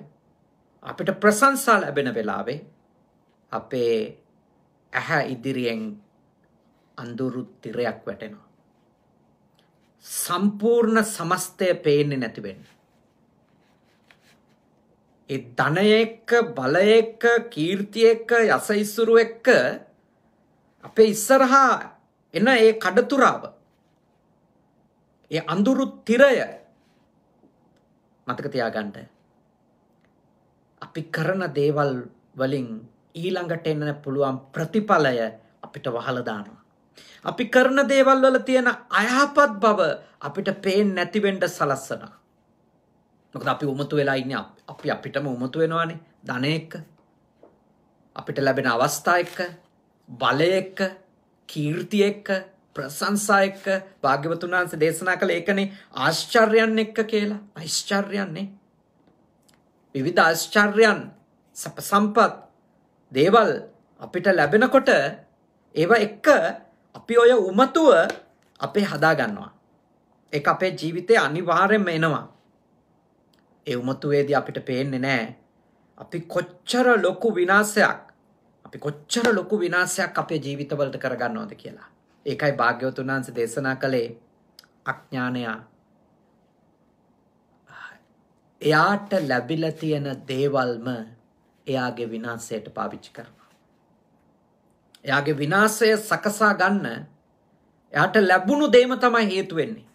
අපිට ප්‍රශංසා ලැබෙන වෙලාවේ අපේ ඇහැ ඉදිරියෙන් අඳුරු තිරයක් වැටෙනවා. සම්පූර්ණ සමස්තය පේන්නේ නැතිවෙන්න. ඒ ධනය එක්ක බලය එක්ක කීර්තිය එක්ක යස ඉසුරු එක්ක අපේ ඉස්සරහා එන ඒ කඩතුරාව ඒ අඳුරු තිරය මතක තියාගන්න අපි කරන දේවල් වලින් ඊළඟට එන්න පුළුවන් ප්‍රතිඵලය අපිට වහලදානවා. අපි කරන දේවල් වල තියෙන අයහපත් බව අපිට පේෙන් නැතිවෙන්ඩ සලස්සනා. මොකද අපි උමතු වෙලා ඉන්න අපි අපිටම උමතු වෙනවානේ ධන එක්ක අපිට ලැබෙන අවස්ථා එක්ක බලය එක්ක කීර්තිය එක්ක ප්‍රශංසා එක්ක භාග්‍යවතුන් වහන්සේ දේශනා කළ ඒකනේ ආශ්චර්යයන් එක්ක කියලා. ආශ්චර්යයන් නේ. විවිධ ආශ්චර්යයන් සැප සම්පත් දේවල් අපිට ලැබෙනකොට ඒව එක්ක අපි ඔය උමතුව අපේ හදා ගන්නවා. එක අපේ ජීවිතය අනිවාර්යෙන්ම එනවා. ඒ උමතුවේදී අපිට පේන්නේ නෑ. අපි කොච්චර ලොකු විනාසයක් අපි කොච්චර ලොකු විනාසයක් අපේ ජීවිතවලට කරගන්නවද කියලා. ඒකයි භාග්‍යවතුන් වහන්සේ දේශනා කළේ අඥානය. එයාට ලැබිලා තියෙන දේවල්ම එයාගේ විනාශයට පාවිච්චි කරනවා. එයාගේ විනාශය සකසා ගන්න එයාට ලැබුණු දෙයම තමයි හේතු වෙන්නේ.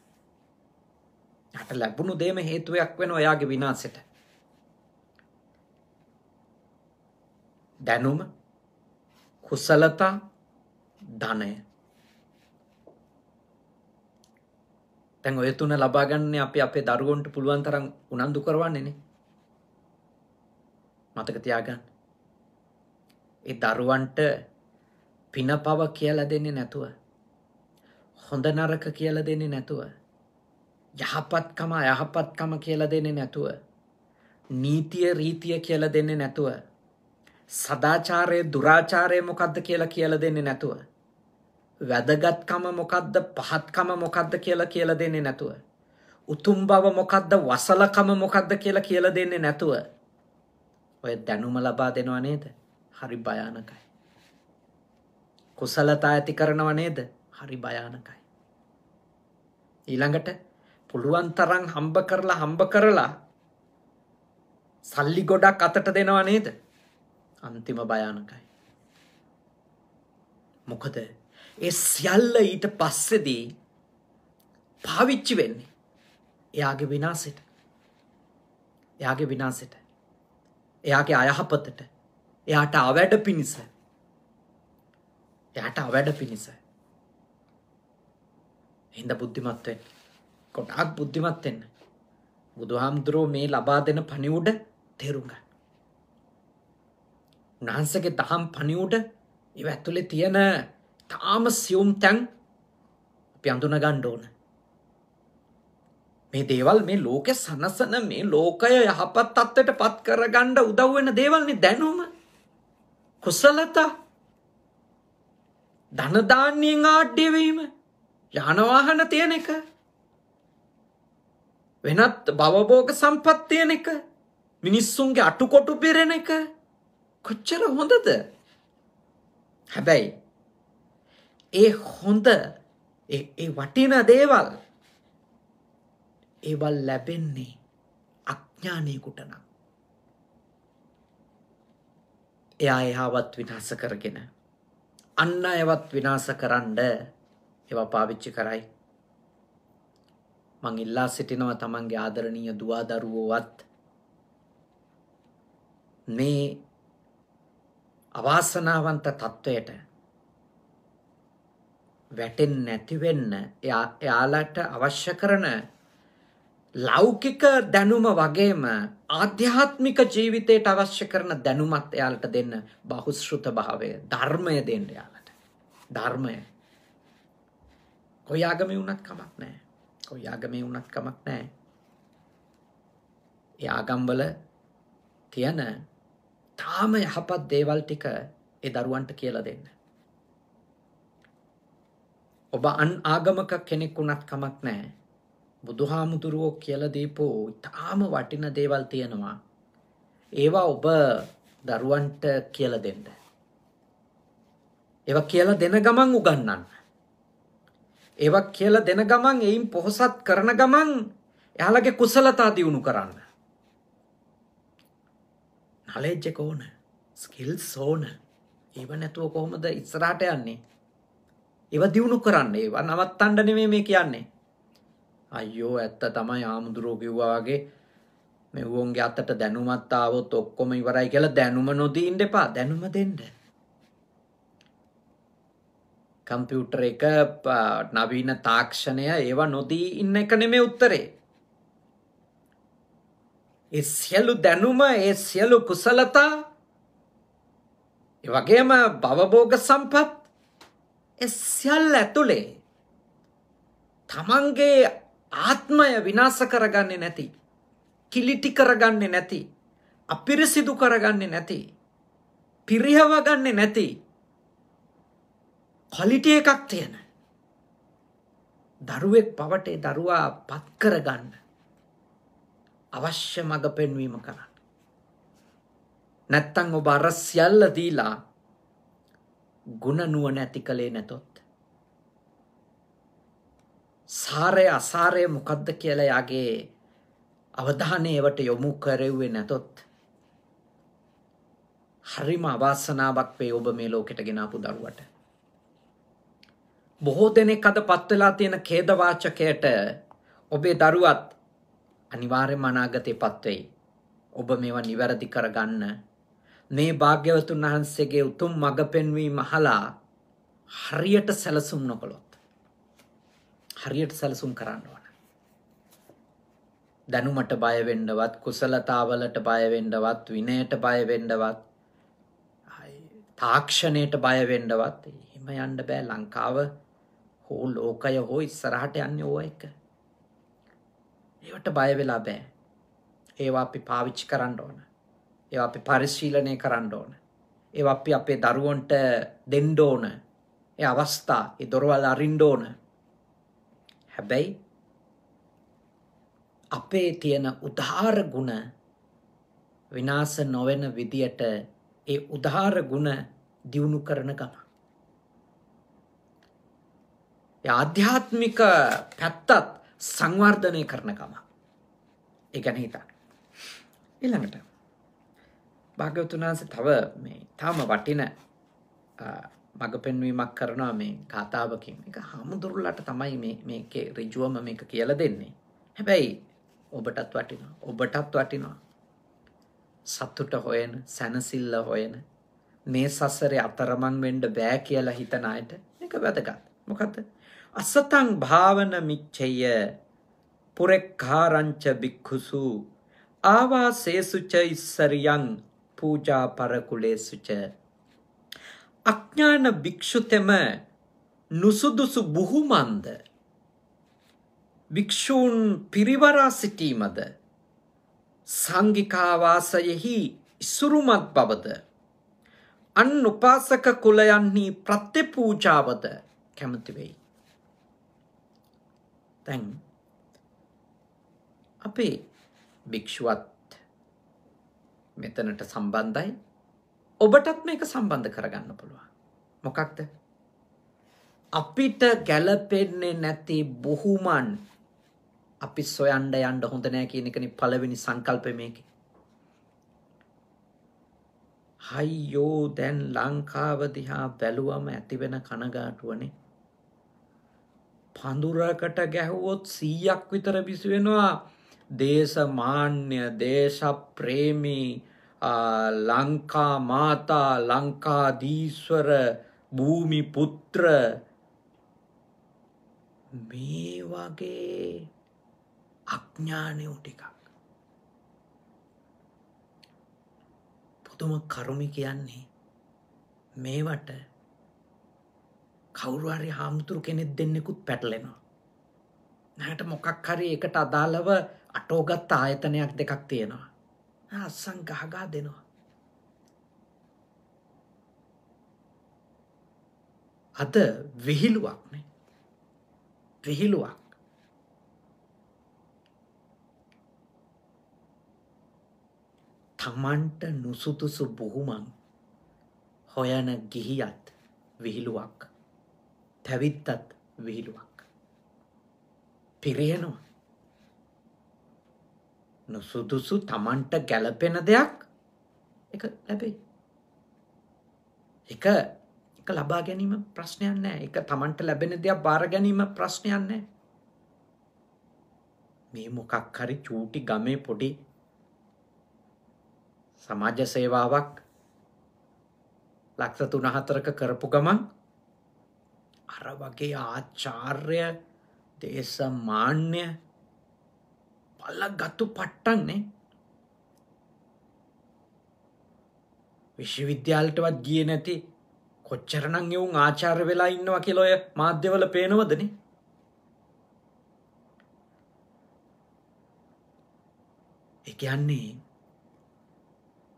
එයාට ලැබුණු දෙයම හේතුවක් වෙනවා එයාගේ විනාශයට. දැනුම, කුසලතා, ධනය. දැන් ඔය තුන ලබා ගන්න අපි අපේ දරුවන්ට පුළුවන් තරම් උනන්දු කරවන්නේ නේ. මතක තියාගන්න. ඒ දරුවන්ට පිනපව කියලා දෙන්නේ නැතුව. හොඳ නරක කියලා දෙන්නේ නැතුව. යහපත්කම යහපත්කම කියලා දෙන්නේ නැතුව. නීතිය රීතිය කියලා දෙන්නේ නැතුව. සදාචාරය දුරාචාරය මොකක්ද කියලා කියලා දෙන්නේ නැතුව. වැදගත්කම මොකක්ද පහත්කම මොකක්ද කියලා කියලා දෙන්නේ නැතුව. උතුම් බව මොකක්ද වසලකම මොකක්ද කියලා කියලා දෙන්නේ නැතුව ඔය දැනුම ලබා දෙනවා නේද හරි භයානකයි. කුසලතා ඇති කරනව නේද හරි භයානකයි. ඊළඟට පුළුවන් තරම් හම්බ කරලා හම්බ කරලා සල්ලි ගොඩක් අතට දෙනවා නේද අන්තිම භයානකයි. මොකද ඒ සියල්ල ඊට පස්සෙදී පාවිච්චි වෙන්නේ එයාගේ විනාසෙට එයාගේ විනාසෙට එයාගේ අයහපතට එයාට අවැඩ පිණිස එයාට අවැඩ පිණිස හින්ද බුද්ධිමත්වෙන් කොටාක් බුද්ධිමත් වෙන්න බුදුහාමුදුරුව මේ ලබා දෙන පණිවුඩ තේරුග උන්හන්සගේ දහම් පණිවුඩ ඉව ඇතුළේ තියෙන තාම සියුම් තැන් අපි අඳුන ගණ්ඩ ඕන මේ දේවල් මේ ලෝකෙ සනසන මේ ලෝකය යහපත් තත්ත්වයට පත් කරගන්න උදව් වෙන දේවල්නේ දැනුම කුසලතා ධන දාන්‍යයෙන් ආඩ්‍ය වීම යාන වාහන තියෙන එක වෙනත් භවභෝග සම්පත් තියෙන එක මිනිස්සුන්ගේ අටුකොටු පෙරෙන එක කොච්චර හොඳද හැබැයි ඒ හොඳ ඒ වටින දේවල් ඒවල් ලැබෙන්නේ අඥානයකුට නම්. එයා එහාවත් විනාස කරගෙන අන්න අයවත් විනාස කරන්න ඒවා පාවිච්චි කරයි. මං ඉල්ලා සිටිනවා තමන්ගේ ආදරණීය දුවා දරුවෝවත් මේ අවාසනාවන්ත තත්ත්වයට වැටෙන්නේ නැති වෙන්න එයාලට අවශ්‍ය කරන ලෞකික දැනුම වගේම ආධ්‍යාත්මික ජීවිතයට අවශ්‍ය කරන දැනුමත් එයාලට දෙන්න බහුශෘත භාවය ධර්මය දෙන්න යාලට ධර්මය කොයි ආගමේ වුණත් කමක් නැහැ කොයි ආගමේ වුණත් කමක් නැහැ ඒ ආගම්වල තියෙන තාම යහපත් දේවල් ටික ඒ දරුවන්ට කියලා දෙන්න ඔබ අන් ආගමක කෙනෙක් වුණත් කමක් නැහැ බුදුහාමුදුරුවෝ කියල දීපෝ ඉතාම වටින දේවල් තියෙනවා. ඒවා ඔබ දරුවන්ට කියල දෙන්න. ඒව කියල දෙන ගමන් උගන්නන්න. ඒව කියල දෙන ගමන් එයින් පොහොසත් කරන ගමන් එයාලගේ කුසලතා දියුණු කරන්න. නලේජ්ජක ඕන ස්කිල් සෝන ඒව නැතුව කොහොමද ඉස්සරාට යන්නේ. ඒව දියුණු කරන්නේ ඒවා නවත් අන්ඩ නෙවේ මේ කියන්නේ. අයියෝ ඇත්ත තමයි ආමුදුරෝ කිව්වා වගේ මේ උවන්ගේ අතට දැනුමත් ආවොත් ඔක්කොම ඉවරයි කියලා දැනුම නොදී ඉන්න එපා දැනුම දෙන්න. කම්පියුටර් එක නවීන තාක්ෂණය ඒවා නොදී ඉන්න එක නෙමේ උත්තරේ. ඒ සියලු දැනුම ඒ සියලු කුසලතා ඒ වගේම භවභෝග සම්පත් ඒ සියල්ල ඇතුලේ තමන්ගේ ආත්මය විනාශ කරගන්නේ නැති කිලිටි කරගන්නේ නැති අපිරිසිදු කරගන්නේ නැති පිරිහව ගන්නේ නැති ක්වලිටි එකක් තියෙන දරුවෙක් පවටේ දරුවා පත් කරගන්න අවශ්‍ය මඟ පෙන්වීම කරන්න. නැත්තං ඔබ අර සියල්ල දීලා ගුණ නුවණ ඇති කලේ නැතොත් සාරය අසාරය මොකක්ද කියලා යාගේ අවධානයවට යොමු කරෙව්වේ නැතොත් හරිම අවාසනාවක් වේ ඔබ මේ ලෝකෙට ගෙනාපු දරුවට බොහෝ දෙනෙක් අද පත්වෙලා තියෙන කේදවාචකයට ඔබේ දරුවත් අනිවාර්යයෙන්ම අනාගතේ පත්වෙයි ඔබ මේවා නිවැරදි කරගන්න මේ භාග්‍යවතුන් වහන්සේගේ උතුම් මඟ පෙන්වීම අහලා හරියට සැලසුම් නොකළොත් හරියට සැලසුම් කරන්න ඕන. දැනුමට බයවෙන්ඩවත් කුසලතාවලට බයවෙන්ඩවත් විනයට බයවෙන්ඩවත් තාක්ෂණයට බයවෙන්ඩවත් එහෙම යන්ඩ බෑ ලංකාව හෝ ලෝකය හෝ ඉස්සරහට යන්න ඕ එක. ඒවට බයවෙලා බෑ. ඒවා අපි පාවිච්චි කරන්න ඕන. ඒ අපි පරිශීලනය කරන්න ඕන. ඒ අපි අපේ දරුවන්ට දෙන්ඩෝන ඒ අවස්ථා ඒ දොරවල් අරින්ඩෝන හැබැයි අපේ තියෙන උදාාර ගුණ විනාශ නොවන විදියට ඒ උදාාර ගුණ දියුණු කරන ගම. ආධ්‍යාත්මික පැත්තත් සංවර්ධනය කරන ගම. ඒ ගැන හිතා. ඊළඟට භාග්‍යවතුන් වහන්සේ තව මේ තාම වටින මඟ පෙන්වීමක් කරනවා මේ කතාවකින් එක හමුදුරුල්ලට තමයි මේක රිජුවම මේක කියල දෙන්නේ. හැබැයි ඔබටත් වටිනවා ඔබටත් වටිනවා. සත්තුට හොයන සැනසිල්ල හොයන මේ සසරේ අතරමං වෙන්ඩ බෑ කියලා හිතන අයට එක වැදගත්. මොකද අසතං භාවන මිච්චය පුරෙක්කාරංච බික්හුසු ආවා සේසුච ඉස්සරියං පූජා පරකුලේසුච අඥාන භික්ෂුතෙම නුසුදුසු බුහුමන්ද භික්ෂූන් පිරිවරා සිටීමද සංගිකාවාසයෙහි ඉසුරුමත් බවද අන් උපාසක කුලයන්හි ප්‍රත්‍යපූජාවද කැමති වෙයි. දැන් අපේ භික්ෂුවත් මෙතනට සම්බන්ධයි ඔබටත් මේක සම්බන්ධ කරගන්න පුළුවන්. මොකක්ද? අපිට ගැළපෙන්නේ නැති බොහුමන් අපි සොයන්න යන්න හොඳ නෑ කියන එකනේ පළවෙනි සංකල්පය මේකේ. හයියෝ දැන් ලංකාව දිහා බැලුවම ඇතිවෙන කනගාටුවනේ. පඳුරකට ගැහුවොත් 100ක් විතර පිසු වෙනවා. දේශමාන්‍ය, දේශප්‍රේමී, ලංකා මාතා ලංකාදීස්වර භූමි පුත්‍ර මේ වගේ අඥ්ඥානයෝ ටිකක් පුතුම කරුමි කියන්නේ මේවට කවුරුහරි හාමුතුරු කෙනෙක් දෙන්නෙකුත් පැටලෙනවා. නැට මොකක් හරි එකට අදාළව අටෝගත් ආයතනයක් දෙකක් තියෙනවා. අස්සං ගහගා දෙනවා. අත විහිළුවක් නේ. විහිළුවක්. තමන්ට නුසුතුසු බොහුමන් හොයන ගිහියත් විහිළුවක් තැවිත්තත් විහිළුවක් පිරියනවා නුසුදුසු Tamanට ගැළපෙන දෙයක් එක ලැබෙයි. එක එක ලබා ගැනීම ප්‍රශ්නයක් නෑ. එක Tamanට ලැබෙන දෙයක් බාර ගැනීම ප්‍රශ්නයක් නෑ. මේ මොකක් හරි චූටි ගමේ පොඩි සමාජ සේවාවක් ලක්ෂ තුන හතරක කරපු ගමන් අර වගේ ආචාර්ය දේශ මාන්‍ය පල්ලක් ගත්තු පට්ටන්නේ විශ්වවිද්‍යාලටවත් ගිය නැති කොච්චරනං එවුන් ආචාර වෙලා ඉන්නවා කියලොය මාධ්‍යවල පේනවදන එකයන්නේ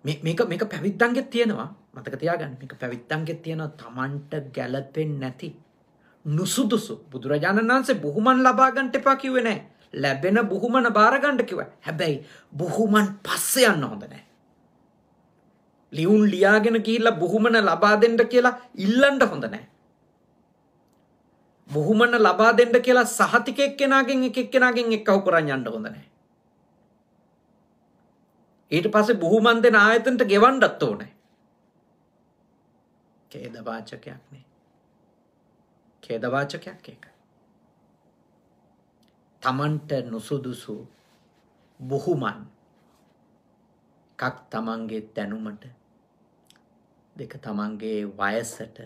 මේක මේක පැවිත්තන්ගෙත් තියෙනවා මතකතියාගන්න එක පැවිත්තන්ගෙත් තියෙනවා තමන්ට ගැලපෙන් නැති නුසුදුසු බුදුරජාණන් වන්සේ බොහොමන් ලබාගන්ට එපා කිවෙනෑ ලැබෙන බුහුමන බාරගණ්ඩ කිව හැබැයි බුහුමන් පස්සේ යන්න හොඳ නෑ. ලියුන් ලියාගෙන කියල්ලා බුහුමන ලබා දෙෙන්ට කියලා ඉල්ලන්ට හොඳ නෑ. බොහොමන ලබා දෙන්න කියලා සහතික එක්කෙනගෙන් එක එක්කෙනගෙන් එක්කව කරන් යන්න හොඳ නැහැ. ඊට පස්සේ බොහොමන් දෙන ආයතනට ගෙවන්නත් ඕනේ. ඛේදවාචකයක් නේ. ඛේදවාචකයක් ඒක. තමන්ට නුසුදුසු බොහුමන් එකක් තමන්ගේ දැනුමට දෙක තමන්ගේ වයසට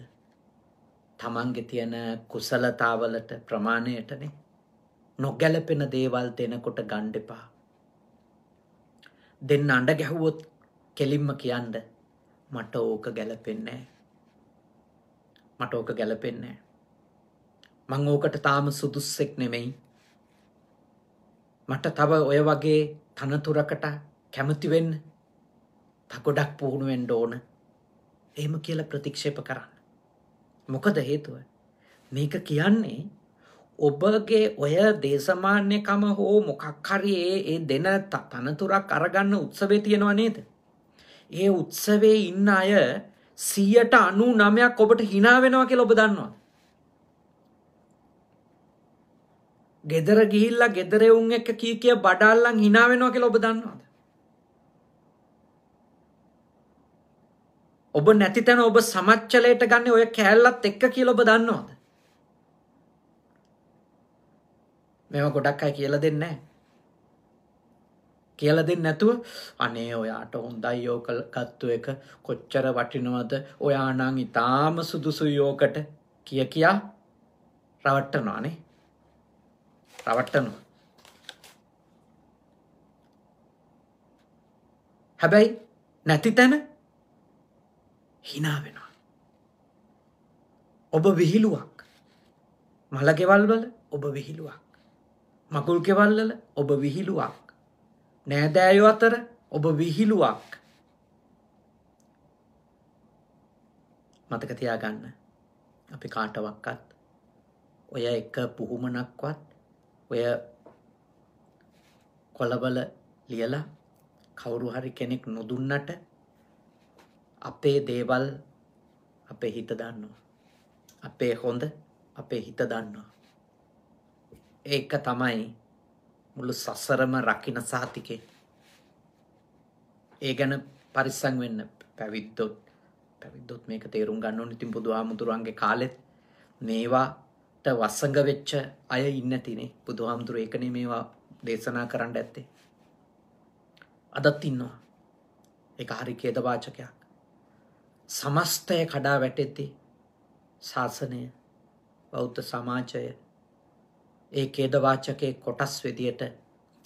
තමන්ගේ තියෙන කුසලතාවලට ප්‍රමාණයටනේ නොගැලපෙන දේවල් දෙනකොට ගන්න එපා. දෙන්න අඬ ගැහුවොත් කෙලින්ම කියන්න මට ඕක ගැලපෙන්නේ මට ඕක ගැලපෙන්නේ මං ඕකට තාම සුදුස්සෙක් නෙමෙයි මට තව ඔය වගේ තනතුරකට කැමතිවෙන්න තකොඩක් පුහුණුවෙන්ඩ ඕන එහෙම කියල ප්‍රතික්ෂේප කරන්න. මොකද හේතුව මේක කියන්නේ ඔබගේ ඔය දේශමාන්‍යකම හෝ මොකක් හරියේ ඒ දෙන තනතුරක් අරගන්න උත්සවේ තියෙනවා නේද. ඒ උත්සවේ ඉන්න අය සීයට අනු නමයක් ඔබට හිනාවෙනවා කියල ඔබ දන්නවා. ගෙදර ගිහිල්ලා ගෙදර උන් එක්ක කී කිය බඩල්ලන් hina වෙනවා කියලා ඔබ දන්නවද? ඔබ නැති තැන ඔබ සමච්චලයට ගන්න ඔය කෑල්ලත් එක්ක කියලා ඔබ දන්නවද? මේව ගොඩක් අය කියලා දෙන්නේ නැහැ. කියල දෙන්න නැතුව අනේ ඔයාට හොන්දයි යෝක ගත්තු එක කොච්චර වටිනවද ඔයානං ඉතාම සුදුසු යෝකට කිය කියා රවට්ටනවානේ රවට්ටනවා. හැබැයි නැති තැන හිනා වෙනවා. ඔබ විහිළුවක් මළගෙවල්වල ඔබ විහිළුවක්. මකුල් කෙවල්ලල ඔබ විහිළුවක්. නෑදෑයු අතර ඔබ විහිළුවක් මතක තියාගන්න අපි කාටවක්කත් ඔය එක පුහුමනක්වත් ඔය කොළවල ලියලා කවුරු හරි කෙනෙක් නොදුන්නට අපේ දේවල් අපේ හිත දන්නවා. අපේ හොඳ අපේ හිත දන්නවා. ඒක තමයි මුළු සසරම රකින සාතිකේ. ඒ ගැන පරිස්සං වෙන්න පැවිද්දොත් පැවිද්දොත් මේක තේරුම් ගන්න ඕනේ. ඉතින් බුදුහාමුදුරන්ගේ කාලෙත් මේවා වස්සඟ වෙච්ච අය ඉන්න තිනේ බුදු හාමුදුරුව ඒකන මේවා දේශනා කරන්න ඇත්තේ. අදත් ඉන්නවා. එක හරි කේදවාචකයක්. සමස්තය කඩා වැටෙති ශාසනය බෞද්ධ සමාජය ඒ කේදවාචකයේ කොටස් වෙදියට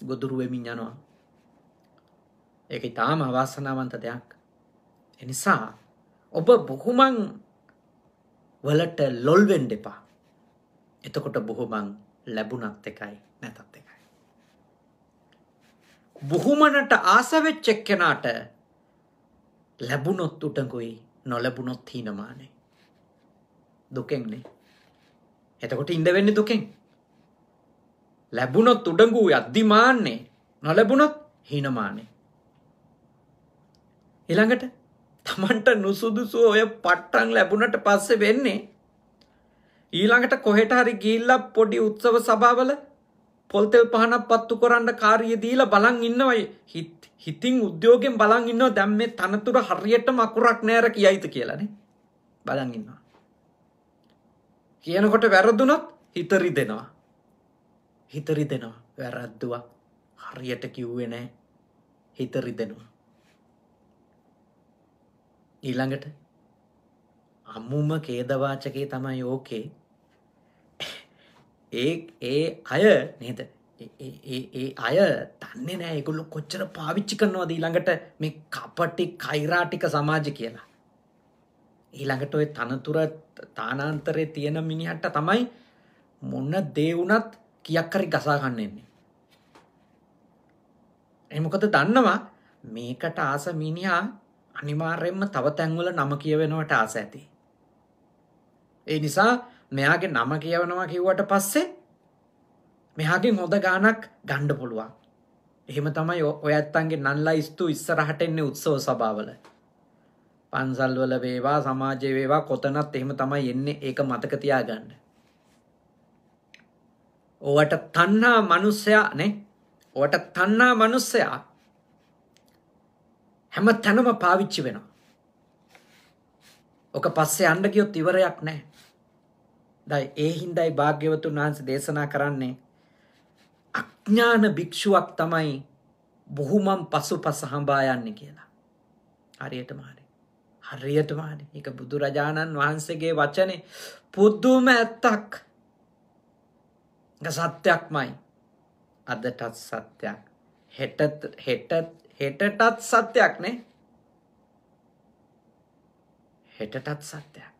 ගොදුරු වෙමින් යනවා. ඒක ඉතාම අවාසනාවන්ත දෙයක්. එනිසා ඔබ බොහොමං වලට ලොල් වෙන්න එපා. එතකොට බොහොමං ලැබුණත් එකයි නැතත් එකයි. බොහොමනට ආසවෙච්ච එක්කෙනාට ලැබුණොත් උටඟුයි නොලැබුණොත් හීනමානේ. දුකෙන්නේ. එතකොට ඉඳ වෙන්නේ දුකෙන්. ලැබුණොත් උඩඟු අද්දිමාන්නේ නොලැබුණොත් හීනමානේ. ඊළඟට තමන්ට නුසුදුසු ඔය පට්ටන් ලැබුණට පස්සේ වෙන්නේ ඊළඟට කොහෙට හරි ගිහිල්ලා පොඩි උත්සව සභාවල පොල්තෙල් පහනක් පත්තු කරන්න කාර්යය දීලා බලන් ඉන්නවයි හිතින් උද්‍යෝගෙන් බලන් ඉන්නවා දැන් මේ තනතුර හරියටම අකුරක් නෑර කියයිද කියලානේ බලන් ඉන්නවා කියනකොට වැරදුනොත් හිතරි දෙනවා හිතරි දෙනවා වැරද්දුවා හරියට කිව්වේ නෑ හිතරි දෙනවා ඊළඟට අමුම කේදවාචකේ තමයි ඕකේ ඒ ඒ අය නේද ඒ අය තන්නේ නෑ ඒගොල්ලො කොච්චර පාවිච්චි කරනවාද ඊළඟට මේ කපටි කෛරාටික සමාජ කියලා. ඊළඟට ඔය තනතුර තානාන්තරය තියෙන මිනිහට තමයි මොන්න දේවුනත් කියක්කරි ගසාගන්නන්නේ. එමකොද දන්නවා මේකට ආස මිනිහා අනිවාර්යෙන්ම තව තැන්වල නම කියවෙනවට ආස ඇති. ඒ නිසා මෙයාගේ නම කියවනවා කිව්වට පස්සේ මෙහාගෙන් හොඳ ගානක් ගණ්ඩ පුළුවන්. එහෙම තමයි ඔය ඇත්තන්ගේ නන්ලා ස්තු ඉස්සරහට එන්නේ උත්සව සභාවල. පන්සල්වල වේවා සමාජය වේවා කොතනත් එහෙම තමයි එන්නේ ඒක මතක තියාගන්න. ඕවට තන්නා මනුස්සයා නේ ඕවට තන්නා මනුස්සයා හැම තැනම පාවිච්චි වෙනවා. ඕක පස්සේ අන්න ගියොත් ඉවරයක් නැහැ. දයි ඒ හින්දයි භාග්‍යවතුන් වහන්සේ දේශනා කරන්නේ අඥාන භික්ෂුවක් තමයි බොහොමම් පසු පස හඹා යන්නේ කියලා. හරියටම හරි. හරියටම හරි. ඒක බුදුරජාණන් වහන්සේගේ වචනේ පුදුම ඇත්තක්. සත්‍යක්මයි. අදටත් සත්‍යයක්. හෙටත් හෙටත් හෙටටත් සත්‍යයක් නේ. හෙටටත් සත්‍යයක්.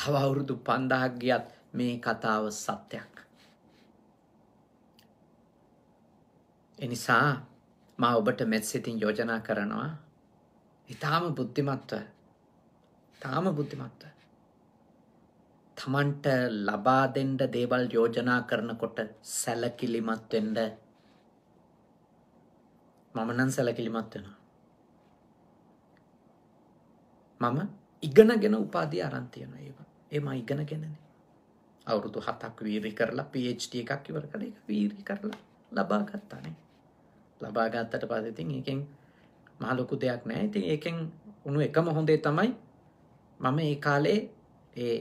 තව අවුරුදු පන්දහක් ගියත් මේ කතාව සත්‍යයක්. එනිසා මා ඔබට මෙත්සිතින් යෝජනා කරනවා ඉතාම බුද්ධිමත්ව තාම බුද්ධිමත්ව තමන්ට ලබා දෙන්න දේවල් යෝජනා කරනකොට සැලකිලිමත් වෙන්න මම නම් සැලකිලිමත් වෙනවා මම ඉගෙනගෙන උපාධිය අරන් තියෙනවා ඒවා එම ඉගෙන ගෙනන අවුරුදු හතක් වීරි කරලා පට එකක් ඉවර කළ වීරි කරලා ලබාගත්තානේ ලබාගත්තට පදතින් එකෙන් මහලොකු දෙයක් නෑ ඉතින් ඒකෙන් උුණු එකම හොඳේ තමයි මම ඒ කාලේ ඒ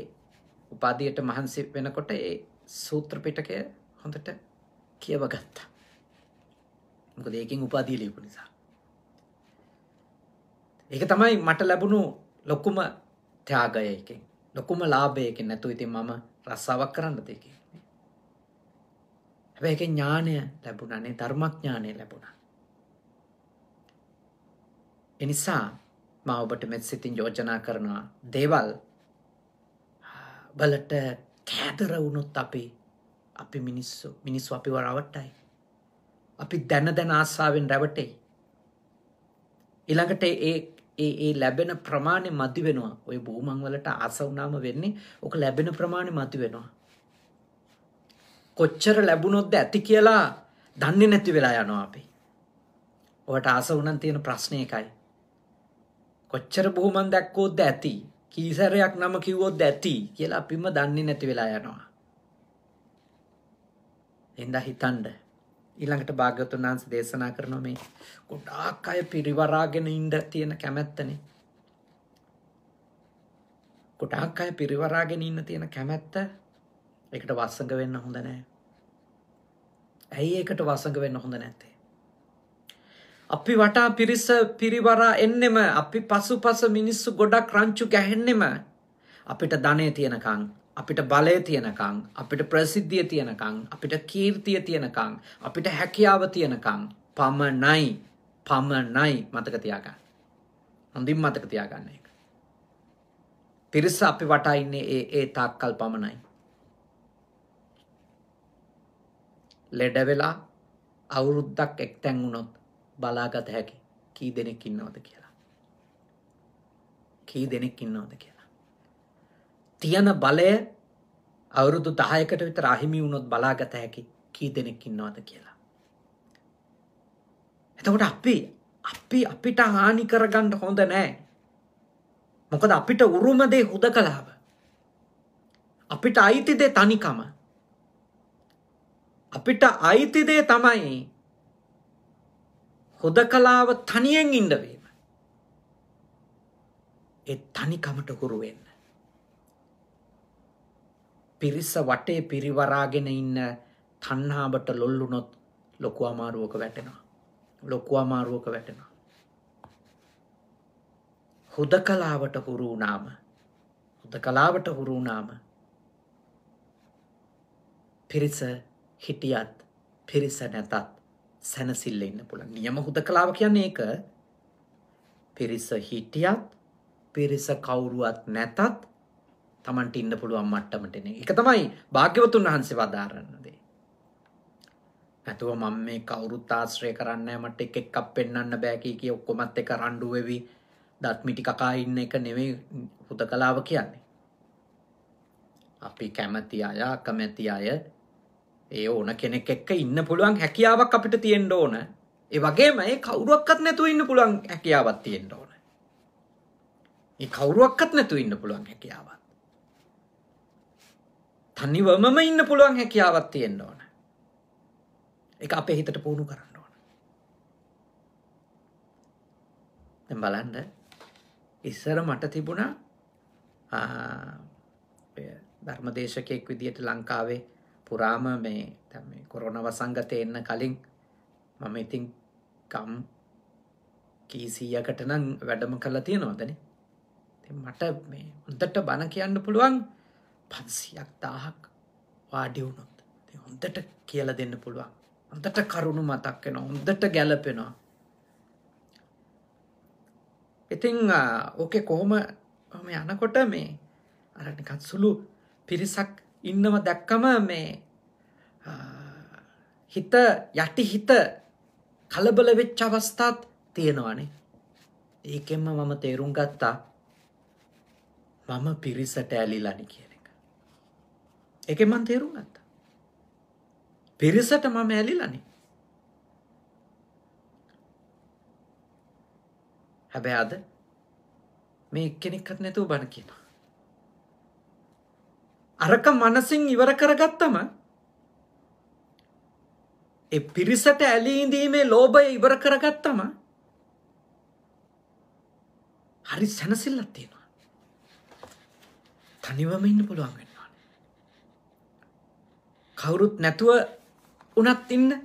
උපාදියට මහන්සි වෙනකොට ඒ සූත්‍රපිටකය හොඳට කියවගත්තා මොකද ඒකින් උපාදී ලියපු නිසා ඒක තමයි මට ලැබුණු ලොකුම ත්‍යාගය එකෙන් ලොකුම ලාභයකින් නැතු ඉතින් මම රස්සාවක් කරන්න දෙක හැබැයි ඥානය ලැබුණනේ ධර්මඥානය ලැබුණා එනිසා මා ඔබට මෙත් සිතින් යෝජනා කරනවා දේවල් බලට කෑදර වුණොත් අපි අපි මිනිස්සු මිනිස්සු අපි වරවට්ටයි අපි දැන දැන ආසාාවෙන් රැවටෙයි ඊළඟට ඒ ඒ ඒ ලැබෙන ප්‍රමාණය මදි වෙනවා. ඔය බෝමන් වලට ආස වුණාම වෙන්නේ ඔක ලැබෙන ප්‍රමාණය මදි වෙනවා. කොච්චර ලැබුණොත්ද ඇති කියලා දන්නේ නැති වෙලා යනවා අපි. ඔයාට ආස වුණන් තියෙන ප්‍රශ්නේ එකයි. කොච්චර බොහොමන් දැක්කොත්ද ඇති. කීසරයක් නම කිව්වොත්ද ඇති කියලා අපිම දන්නේ නැති වෙලා යනවා. එඳා හිතන්නේ ඊළඟට භාග්‍යවතුන් වහන්සේ දේශනා කරන මේ ගොඩාක් අය පිරිවරාගෙන ඉන්න තියෙන කැමැත්තනේ. ගොඩාක් අය පිරිවරාගෙන ඉන්න තියෙන කැමැත්ත ඒකට වසඟ වෙන්න හොඳ නැහැ. ඇයි ඒකට වසඟ වෙන්න හොඳ නැත්තේ? අපි වටා පිරිස පිරිවරා එන්නෙම අපි පසුපස මිනිස්සු ගොඩක් රංචු ගැහෙන්නෙම අපිට ධනෙ තියනකම් අපිට බලය තියනකං අපිට ප්‍රසිද්ධිය තියනකං අපිට කීර්තිය තියනකං අපිට හැකියාව තියනකං පමණයි පමණයි මතක තියාගන්න හොඳින් මතක තියාගන්න එක පිරිස අපි වටා ඉන්නේ ඒ ඒ තාක්කල් පමණයි ලෙඩ වෙලා අවුරුද්දක් එක්තැන් වුණොත් බලාගත හැකි කී දෙනෙක් ඉන්නවද කියලා කී දෙනෙක් ඉන්නවද කියලා තියන බලය අවුරුදු දායකට විතර අහිමි වුණොත් බලාගත හැකි කී දෙනෙක් ඉන්නවාද කියලා. එතකොට අපි අපි අපිට හානි කරගන්න හොඳ නෑ. මොකද අපිට උරුමදේ හුද කලාව. අපිට අයිතිදේ තනිකම. අපිට අයිතිදේ තමයි හොද කලාව තනියෙන් ඉඩවීම. ඒ තනිකමට හුරුවෙන්න. පිරිස වටේ පිරිවරාගෙන ඉන්න තණ්හාවට ලොල්ලුනොත් ලොකු අමාරුවක වැටෙනවා. ලොකු අමාරුවක වැටෙනවා. හුදකලාවට හුරු වුණාම හුදකලාවට හුරු වුණාම පිරිස හිටියත් පිරිස නැතත් සැනසිල්ල ඉන්න පුළුවන්. නියම හුදකලාව කියන්නේ ඒක. පිරිස හිටියත් පිරිස කවුරුවත් නැතත් තමන්ට ඉන්න පුළුවන් මට්ටමටන එක තමයි භාග්‍යවතුන් වහන්සේ වදාරන්නදේ. ඇතුව මං මේ කවුරුත් ආශ්‍රය කරන්න මට එක එකක් පෙන්න්න බෑකී කිය ඔක්කොමත් එක රණ්ඩුවවි දත්මිටි කකා ඉන්න එක නෙවෙයි හුද කලාව කියන්නේ. අපි කැමති අය අකමැති අය ඒ ඕන කෙනෙක් එක්ක ඉන්න පුළුවන් හැකියාවක් අපිට තියෙන්ඩ ඕන ඒ වගේම ඒ කවුරුවක්කත් නැතුව ඉන්න පුළුවන් හැකියාවත් තියෙන්ට ඕන ඒ කවුරුවක්කත් නැතු ඉන්න පුළුවන් හැකියාවත් තනිවමම ඉන්න පුළුවන් හැකියාවත් තියෙන්න්න ඕන එක අපේ හිතට පුහුණු කරන්න ඕන බලන්ඩ ඉස්සර මට තිබුණා ධර්මදේශකයෙක් විදියට ලංකාවේ පුරාම මේ තැම කොරොන වසංගතය එන්න කලින් මම ඉතින් කම් කීසීයකට නම් වැඩම කලා තියෙනවදන මට මේ උන්තට බණ කියන්න පුළුවන් පන්සියක් දාහක් වාඩිවුණොත් හොඳට කියල දෙන්න පුළුවන් හොඳට කරුණු මතක් වෙන හොඳට ගැලපෙනවා ඉතිං ඕකෙ කොහොම හොම යනකොට මේ අරනිකත් සුළු පිරිසක් ඉන්නව දැක්කම මේ හිත යටි හිත කලබල වෙච්ච අවස්ථාත් තියෙනවානේ ඒකෙන්ම මම තේරුම් ගත්තා මම පිරිසට ඇලිලනි කිය ඒකෙන් මම තේරුම් ගත්තා. පිරිසට මම ඇලිලානේ. හැබැයි අද මේ එක්කෙනෙක්වත් නැතුව බන කියනවා. අරක මනසින් ඉවර කරගත්තම ඒ පිරිසට ඇලී ඉඳීමේ ලෝභය ඉවර කරගත්තම හරි සැනසෙල්ලක් තියෙනවා. තනිවම ඉන්න පුළුවන් කවුරුත් නැතුව උනත් ඉන්න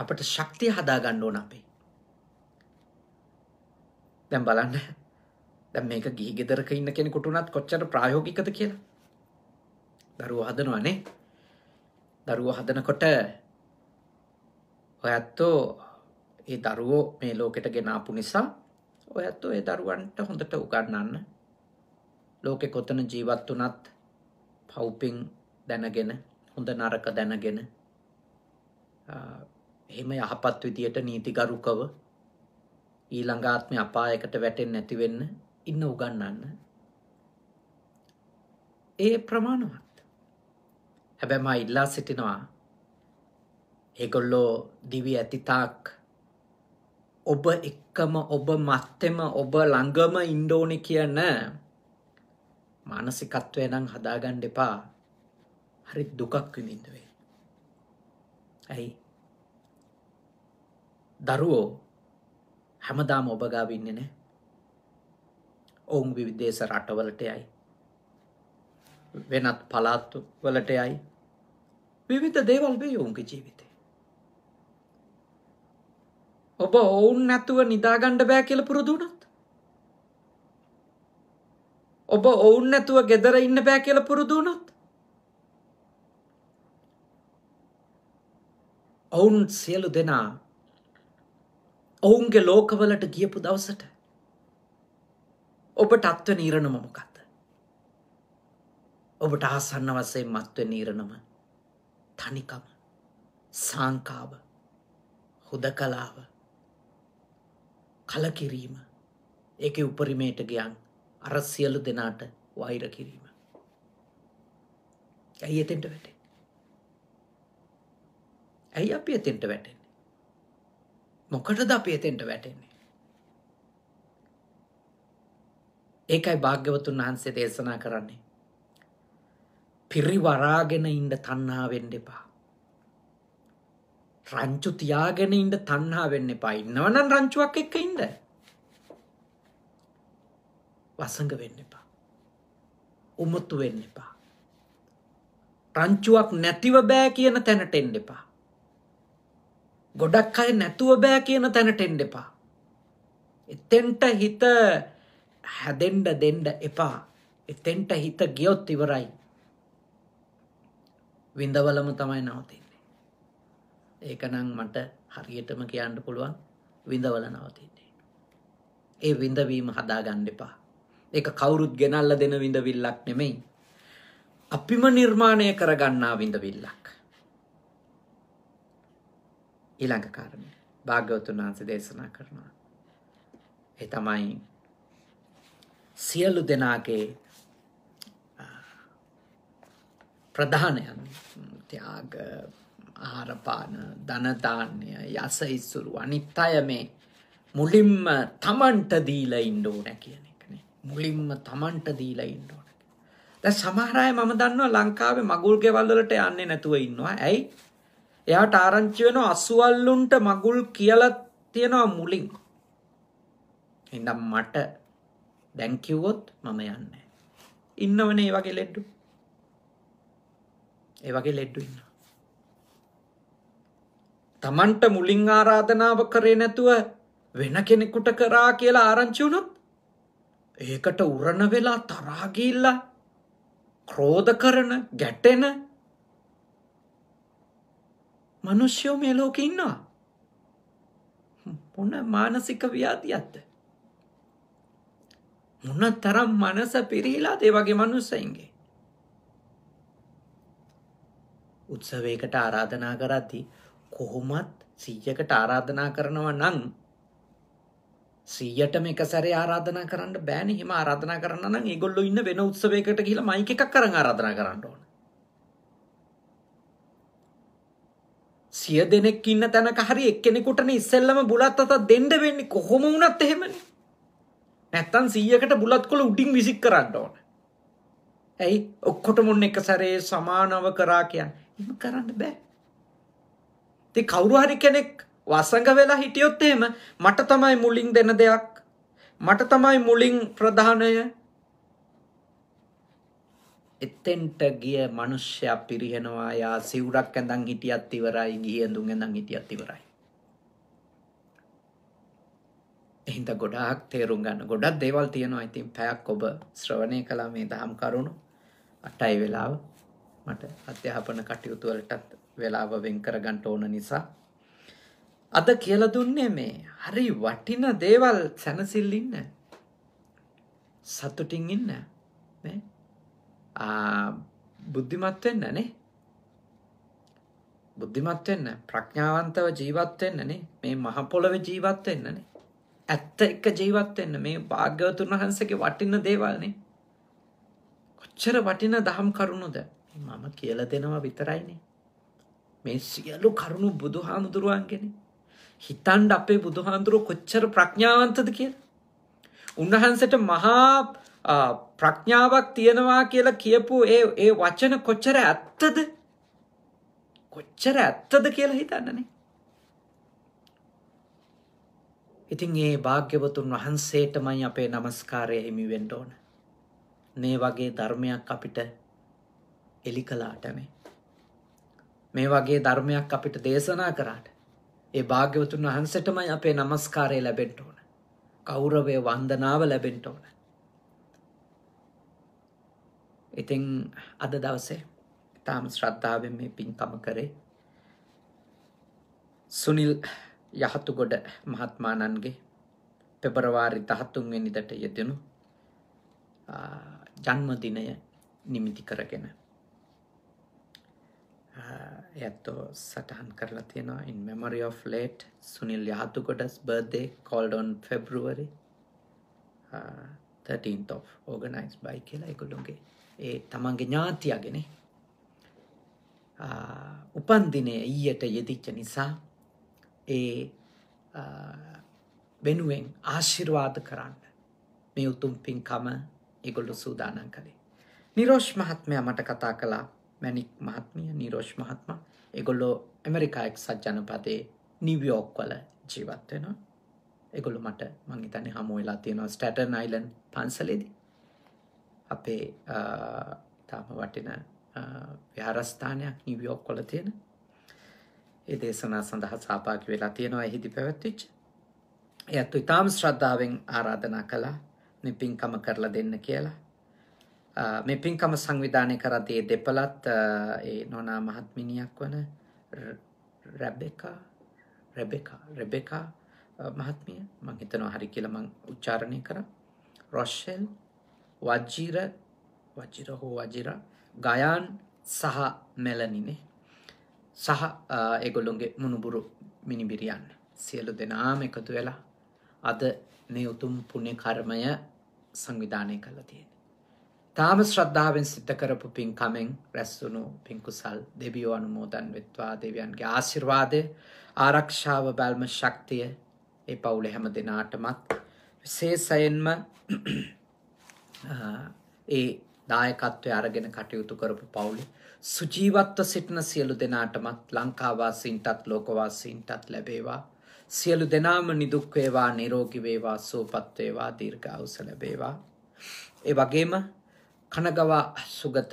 අපට ශක්තිය හදාගන්න ඕන අපේ. දැන් බලන්න දැන් මේක ගිහි ගෙදරක ඉන්න කෙනෙකුට උනත් කොච්චර ප්‍රායෝගිකද කියලා. දරුවෝ හදනවානේ. දරුවෝ හදනකොට ඔයත්තෝ ඒ දරුවෝ මේ ලෝකෙට ගෙනාපු නිසා ඔයත්තෝ ඒ දරුවන්ට හොඳට උගන්නන්න ලෝකෙ කොතන ජීවත් වුණත් පව්පින් දැනගෙන හොඳ නරක දැනගෙන එහෙම යහපත් විදියට නීතිගරුකව ඊළඟාත්මය අපායකට වැටෙන් නැතිවෙන්න ඉන්න උගන්නන්න ඒ ප්‍රමාණවත් හැබැම ඉල්ලා සිටිනවා ඒගොල්ලෝ දිවි ඇතිතාක් ඔබ එක්කම ඔබ මත්තෙම ඔබ ළඟම ඉන්ඩෝනි කියන මානසිකත්වය නම් හදාගණ්ඩ එපා හරි දුකක් විඳින්න වේ. ඇයි දරුවෝ හැමදාම ඔබගාව ඉන්න නෑ ඔවුන් විවිදේශ රටවලට යයි වෙනත් පලාත්තු වලට යයි විවිධ දේවල් වේ ඔවුන්ගේ ජීවිතය ඔබ ඔවුන් නැතුව නිදාගණ්ඩ බෑ කියල පුරුදුනත් ඔබ ඔවුන් නැතුව ගෙදර ඉන්න බෑ කියල පුරුදුනත් ඔවුන් සියලු දෙනා ඔවුන්ගේ ලෝකවලට ගියපු දවසට ඔබට අත්ව නීරණම මොකක්ද ඔබට ආසන්න වසයෙන් මත්ව නීරණම තනිකම සංකාව හුද කලාව කලකිරීම ඒක උපරිමයට ගියන් අර සියලු දෙනාට වෛර කිරීම ඇයි එතෙන්ට වැටේ ඇයි අපි එතෙන්ට වැටෙන්නේ? මොකටද අපි එතෙන්ට වැටෙන්නේ? ඒකයි භාග්‍යවතුන් වහන්සේ දේශනා කරන්නේ. පිරිවරාගෙන ඉන්න තණ්හා වෙන්න එපා. රංචු තියාගෙන ඉන්න තණ්හා වෙන්න එපා. ඉන්නවනම් රංචුවක් එක්ක ඉන්න. වසඟ වෙන්න එපා. උමුතු වෙන්න එපා. රංචුවක් නැතිව බෑ කියන තැනට එන්න එපා. ගොඩක් අය නැතුව බෑ කියන තැනට එන්න එපා. එතෙන්ට හිත හැදෙන්න දෙන්න එපා. එතෙන්ට හිත ගියොත් ඉවරයි. විඳවලම තමයි නවතින්නේ. ඒකනම් මට හරියටම කියන්න පුළුවන් විඳවල නවතින්නේ. ඒ විඳවීම හදාගන්න එපා. ඒක කවුරුත් ගෙනල්ලා දෙන විඳවිල්ලක් නෙමෙයි. අපිම නිර්මාණය කරගන්නා විඳවිල්ලක්. ඊළඟ කර්මය භාග්‍යවතුන් වහන්සේ දේශනා කරනවා. ඒ තමයි සියලු දෙනාගේ ප්‍රධානයන් ත්‍යාග ආහාරපාන ධනදාන්‍ය යස ඉස්සුරු අනිත්‍යය මේ මුලින්ම තමන්ට දීලා ඉන්න ඕන කියන එකනේ. මුලින්ම තමන්ට දීලා ඉන්න ඕන. දැන් සමහර අය මම දන්නවා ලංකාවේ මගුල් ගෙවල් වලට යන්නේ නැතුව ඉන්නවා. ඇයි? එයාට ආරංචි වෙන අසුවල්ලුන්ට මගුල් කියලා තියෙනවා මුලින්. එඳම් මට දැන් කිව්වොත් මම යන්නේ. ඉන්නවනේ ඒ වගේ ලෙඩ්ඩු. ඒ වගේ ලෙඩ්ඩු ඉන්නවා. Tamanට මුලින් ආරාධනාව කරේ නැතුව වෙන කෙනෙකුට කරා කියලා ආරංචි වුණොත් ඒකට උරණ වෙලා තරහා ගිල්ලා ක්‍රෝධ කරන ගැටෙන මිනිස්සුෝ මේ ලෝකේ ඉන්නවා. මොන මානසික ව්‍යාධියක්ද? මොන තරම් මනස පිරීලාද ඒ වගේ මිනිස්සුන්ගේ? උත්සවයකට ආරාධනා කරද්දී කොහොමත් 100කට ආරාධනා කරනවා නම් 100ටම එක සැරේ ආරාධනා කරන්න බෑනේ. එහෙම ආරාධනා කරන්න නම් ඒගොල්ලෝ ඉන්න වෙන උත්සවයකට ගිහිල්ලා මයික් එකක් අරන් ආරාධනා කරන්න ඕන. සිය දෙනෙක් ඉන්න තැනක හරි එක්කෙනෙකුටන ඉස්සෙල්ලම බුලත් අත දෙන්ඩ වෙන්නේ කොහොම වුණත් එහෙමනි නැත්තන් සීයකට බුලත් කොළ උඩින් විසික් කරන්න ඕන ඇයි ඔක්කොට මුන්න එක සැරේ සමානව කරා කියන්න එම කරන්න බෑ ති කවුරු හරි කෙනෙක් වසඟ වෙලා හිටියොත් එහෙම මට තමයි මුලින් දෙන දෙයක් මට තමයි මුලින් ප්‍රධානය එතෙන්ට ගිය මිනිස්සයා පිරිහෙනවා යා සිවුරක් ඇඳන් හිටියත් ඉවරයි ගිහි ඇඳුම් ඇඳන් හිටියත් ඉවරයි. එහින්ද ගොඩාක් තේරුම් ගන්න ගොඩක් දේවල් තියෙනවා ඉතින් පැයක් ඔබ ශ්‍රවණය කළා මේ දහම් කරුණු අටයි වෙලාව මට අධ්‍යාපන කටයුතු වලටත් වෙලාව වෙන් කරගන්න ඕන නිසා අද කියලා දුන්නේ මේ හරි වටින දේවල් සැනසෙල්ල ඉන්න සතුටින් ඉන්න නේ බුද්ධිමත් වෙන්න නේ බුද්ධිමත් වෙන්න ප්‍රඥාවන්තව ජීවත් වෙන්න නේ මේ මහ පොළවේ ජීවත් වෙන්න නේ ඇත්ත එක ජීවත් වෙන්න මේ භාග්‍යවතුන් වහන්සේගේ වටින දේවල් නේ කොච්චර වටින දහම් කරුණුද මම කියලා දෙනවා විතරයිනේ මේ සියලු කරුණු බුදුහාමුදුරුවන්ගෙනේ හිතන්ඩ අපේ බුදුහාමුදුරුව කොච්චර ප්‍රඥාවන්තද කියලා උන්වහන්සේට මහා ප්‍රඥාවක් තියෙනවා කියලා කියපු ඒ ඒ වචන කොච්චර ඇත්තද? කොච්චර ඇත්තද කියලා හිතන්නනේ. ඉතින් ඒ භාග්‍යවතුන් වහන්සේටමයි අපේ নমස්කාරය හිමි වෙන්න ඕන. මේ වගේ ධර්මයක් අපිට එලි කළාටනේ. මේ වගේ ධර්මයක් අපිට දේශනා කරාට ඒ භාග්‍යවතුන් වහන්සේටමයි අපේ নমස්කාරය ලැබෙන්න ඕන. කෞරවයේ වන්දනාව ලැබෙන්න ඕන. ඉතින් අද දවසේ තාම ශ්‍රද්ධාවෙන් මේ පින්කම කරේ සුනිල් යහතුගොඩ මහත්මාණන්ගේ පෙබරවාරි 13 වෙනිදාට යෙදෙනු ජන්මදිනය නිමිති කරගෙන එයත් සටහන් කරලා තියෙනවා in memory of late Sunil Yahatugoda's birthday called on February uh, 13th of organized by කියලා එකකුල්ලුන්ගේ ඒ තමන්ගේ ඥාතියගෙන උපන්දිනය ඊයට යෙදිච්ච නිසා ඒ වෙනුවෙන් ආශිර්වාද කරන්න මේ උතුම් පින්කම ඒගොල්ලු සූදානම් කළේ. නිරෝෂ් මහත්මයා මට කතා කළා මැනික් මහත්මිය නිරෝෂ් මහත්මා ඒගොල්ලෝ ඇමරිකා එක්සත් ජනපදයේ නිව්යෝක් වල ජීවත් වෙනවා. එගොලු මට මං හිතන හමු වෙලා තියෙනවා ස්ටටර් නයිලන් පන්සලේද අපේ තාම වටින ව්‍යාරස්ථානයක් නිවියෝක් කොල තියෙන ඒ දේශනා සඳහා සාපාකි වෙලා තියෙනවා එහිදි පැවැත්තිච් ඇත්තු ඉතාම් ශ්‍රද්ධාවෙන් ආරාධනා කලා පින්කම කරලා දෙන්න කියලා මේ පින්කම සංවිධානය කරදේ දෙපලත් නොනා මහත්මිනියක් වන රැබෙකා රැබෙකා රැබෙකා මහත්මිය මං හිතනවා හරි කියලා මං උච්චාරණය කරා රොෂෙල් වජිර වජිර හෝ වජිර ගයාන් සහ මෙලනිනේ සහ ඒගොල්ලොන්ගේ මුණුබුරු මිනිබිරියන්න සියලු දෙනාම එකතු වෙලා අද මේ උතුම් පුුණේ කර්මය සංවිධානය කළ තියෙන. තාම ශ්‍රද්ධාවෙන් සිත කරපු පින්කමෙන් රැස්සුණු පින්කුසල් දෙවියෝ අනුමෝදන් වෙත්වා දෙවියන්ගේ ආශිර්වාදය ආරක්ෂාව බැල්ම ශක්තිය ඒ පවුල හැම දෙනාටමත් විශේෂයෙන්ම ඒ දායකත්වය අරගෙන කටයුතු කරපු පවුලි සුජීවත්ව සිටින සියලු දෙනාටමත් ලංකාවාසීන්ටත් ලෝකවාසීන්ටත් ලැබේවා සියලු දෙනාම නිදුක්වේවා නිරෝගිවේවා සූපත්වේවා දීර්ඝාවස ලැබේවා ඒ වගේම කනගවා සුගත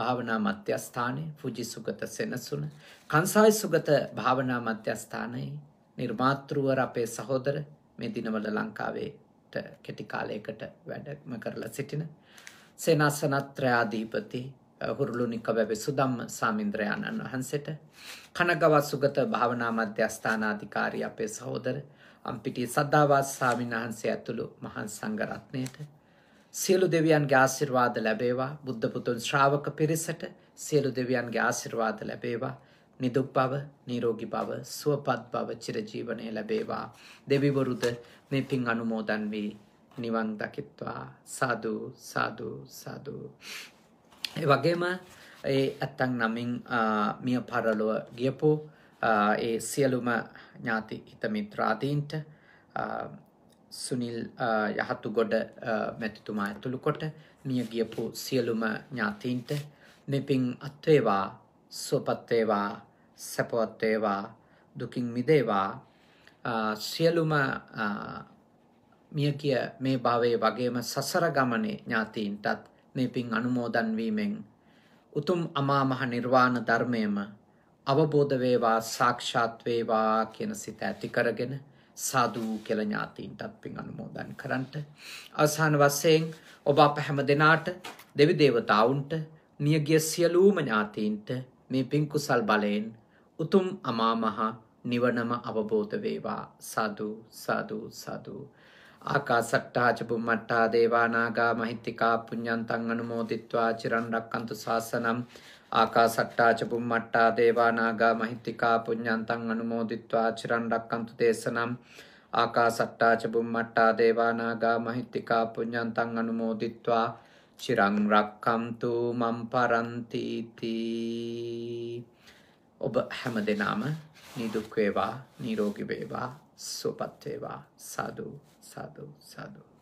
භාවනා මධ්‍යස්ථානයේ පුජි සුගත සෙනසුන කන්සායි සුගත භාවනා මධ්‍යස්ථානයේ නිර්මාතෘවර අපේ සහෝදර මේ දිනවල ලංකාවේට කෙටි කාලයකට වැඩම කරලා සිටින සේනාසනත්‍රයාධීපති හුරුළුනික වැවි සුදම් සාමින්ද්‍රයාණන් වහන්සේට කනගවත් සුගත භාවනා මධ්‍යස්ථානාධිකාරී අපේ සහෝදර අම්පිටිය සද්ධාවාස ස්වාමීන් වහන්සේ ඇතුළු මහා සංඝරත්නයට සියලු දෙවියන්ගේ ආශිර්වාද ලැබේවා බුද්ධ පුතුන් ශ්‍රාවක පිරිසට සියලු දෙවියන්ගේ ආශිර්වාද ලැබේවා නිදුක් බව නීරෝගි බව සුවපත් බව චිරජීවනය ලැබේවා දෙවිවරුද මේ පින් අනුමෝදන් වී නිවන් දකිත්වා සාදු සාදු සාදු. ඒ වගේම ඒ ඇත්තන් නමින් මිය පරලොව ගියපු ඒ සියලුම ඥාති හිතමිත්‍රාදීන්ට සුනිල් යහතු ගොඩ මැතිතුමා ඇතුළුකොට මිය ගියපු සියලුම ඥාතීන්ට මෙපින් අත්වේවා සුවපත්වේවා සැපවත්වේවා දුකින් මිදේවා සියලුම මිය කිය මේ භාවයේ වගේම සසර ගමනේ ඥාතීන්ටත් මේ පින් අනුමෝදන් වීමෙන් උතුම් අමා මහ නිර්වාණ ධර්මයම අවබෝධ වේවා සාක්ෂාත් වේවා කියන සිත ඇති කරගෙන සාදු කියලා ඥාතීන්ටත් පින් අනුමෝදන් කරන්ට අවසාන වශයෙන් ඔබ අප හැම දෙනාට දෙවි දේවතාවුන්ට නියගිය සියලුම ඥාතීන්ට මේ පින් කුසල් බලයෙන් උතුම් අමා මහ නිවනම අවබෝධ වේවා සාදු සාදු සාදු ආකාසට්ටා චුම්මට්ටා දේවා නාග මහිත්‍තිකා පුඤ්ඤන්තං අනුමෝදිත්වා චිරන් රැක්කන්තු ශාසනම් ආකාසට්ටා චුම්මට්ටා දේවා නාග මහිත්‍තිකා පුඤ්ඤන්තං අනුමෝදිත්වා චිරන් රැක්කන්තු දේශනම් ආකාසට්ටා චුම්මට්ටා දේවා නාග මහිත්‍තිකා පුඤ්ඤන්තං අනුමෝදිත්වා චිරං රක්කම්තු මම් පරන්ති තී ඔබ හැම දිනම නිදුක් වේවා නිරෝගී වේවා සුවපත් වේවා සාදු සාදු සාදු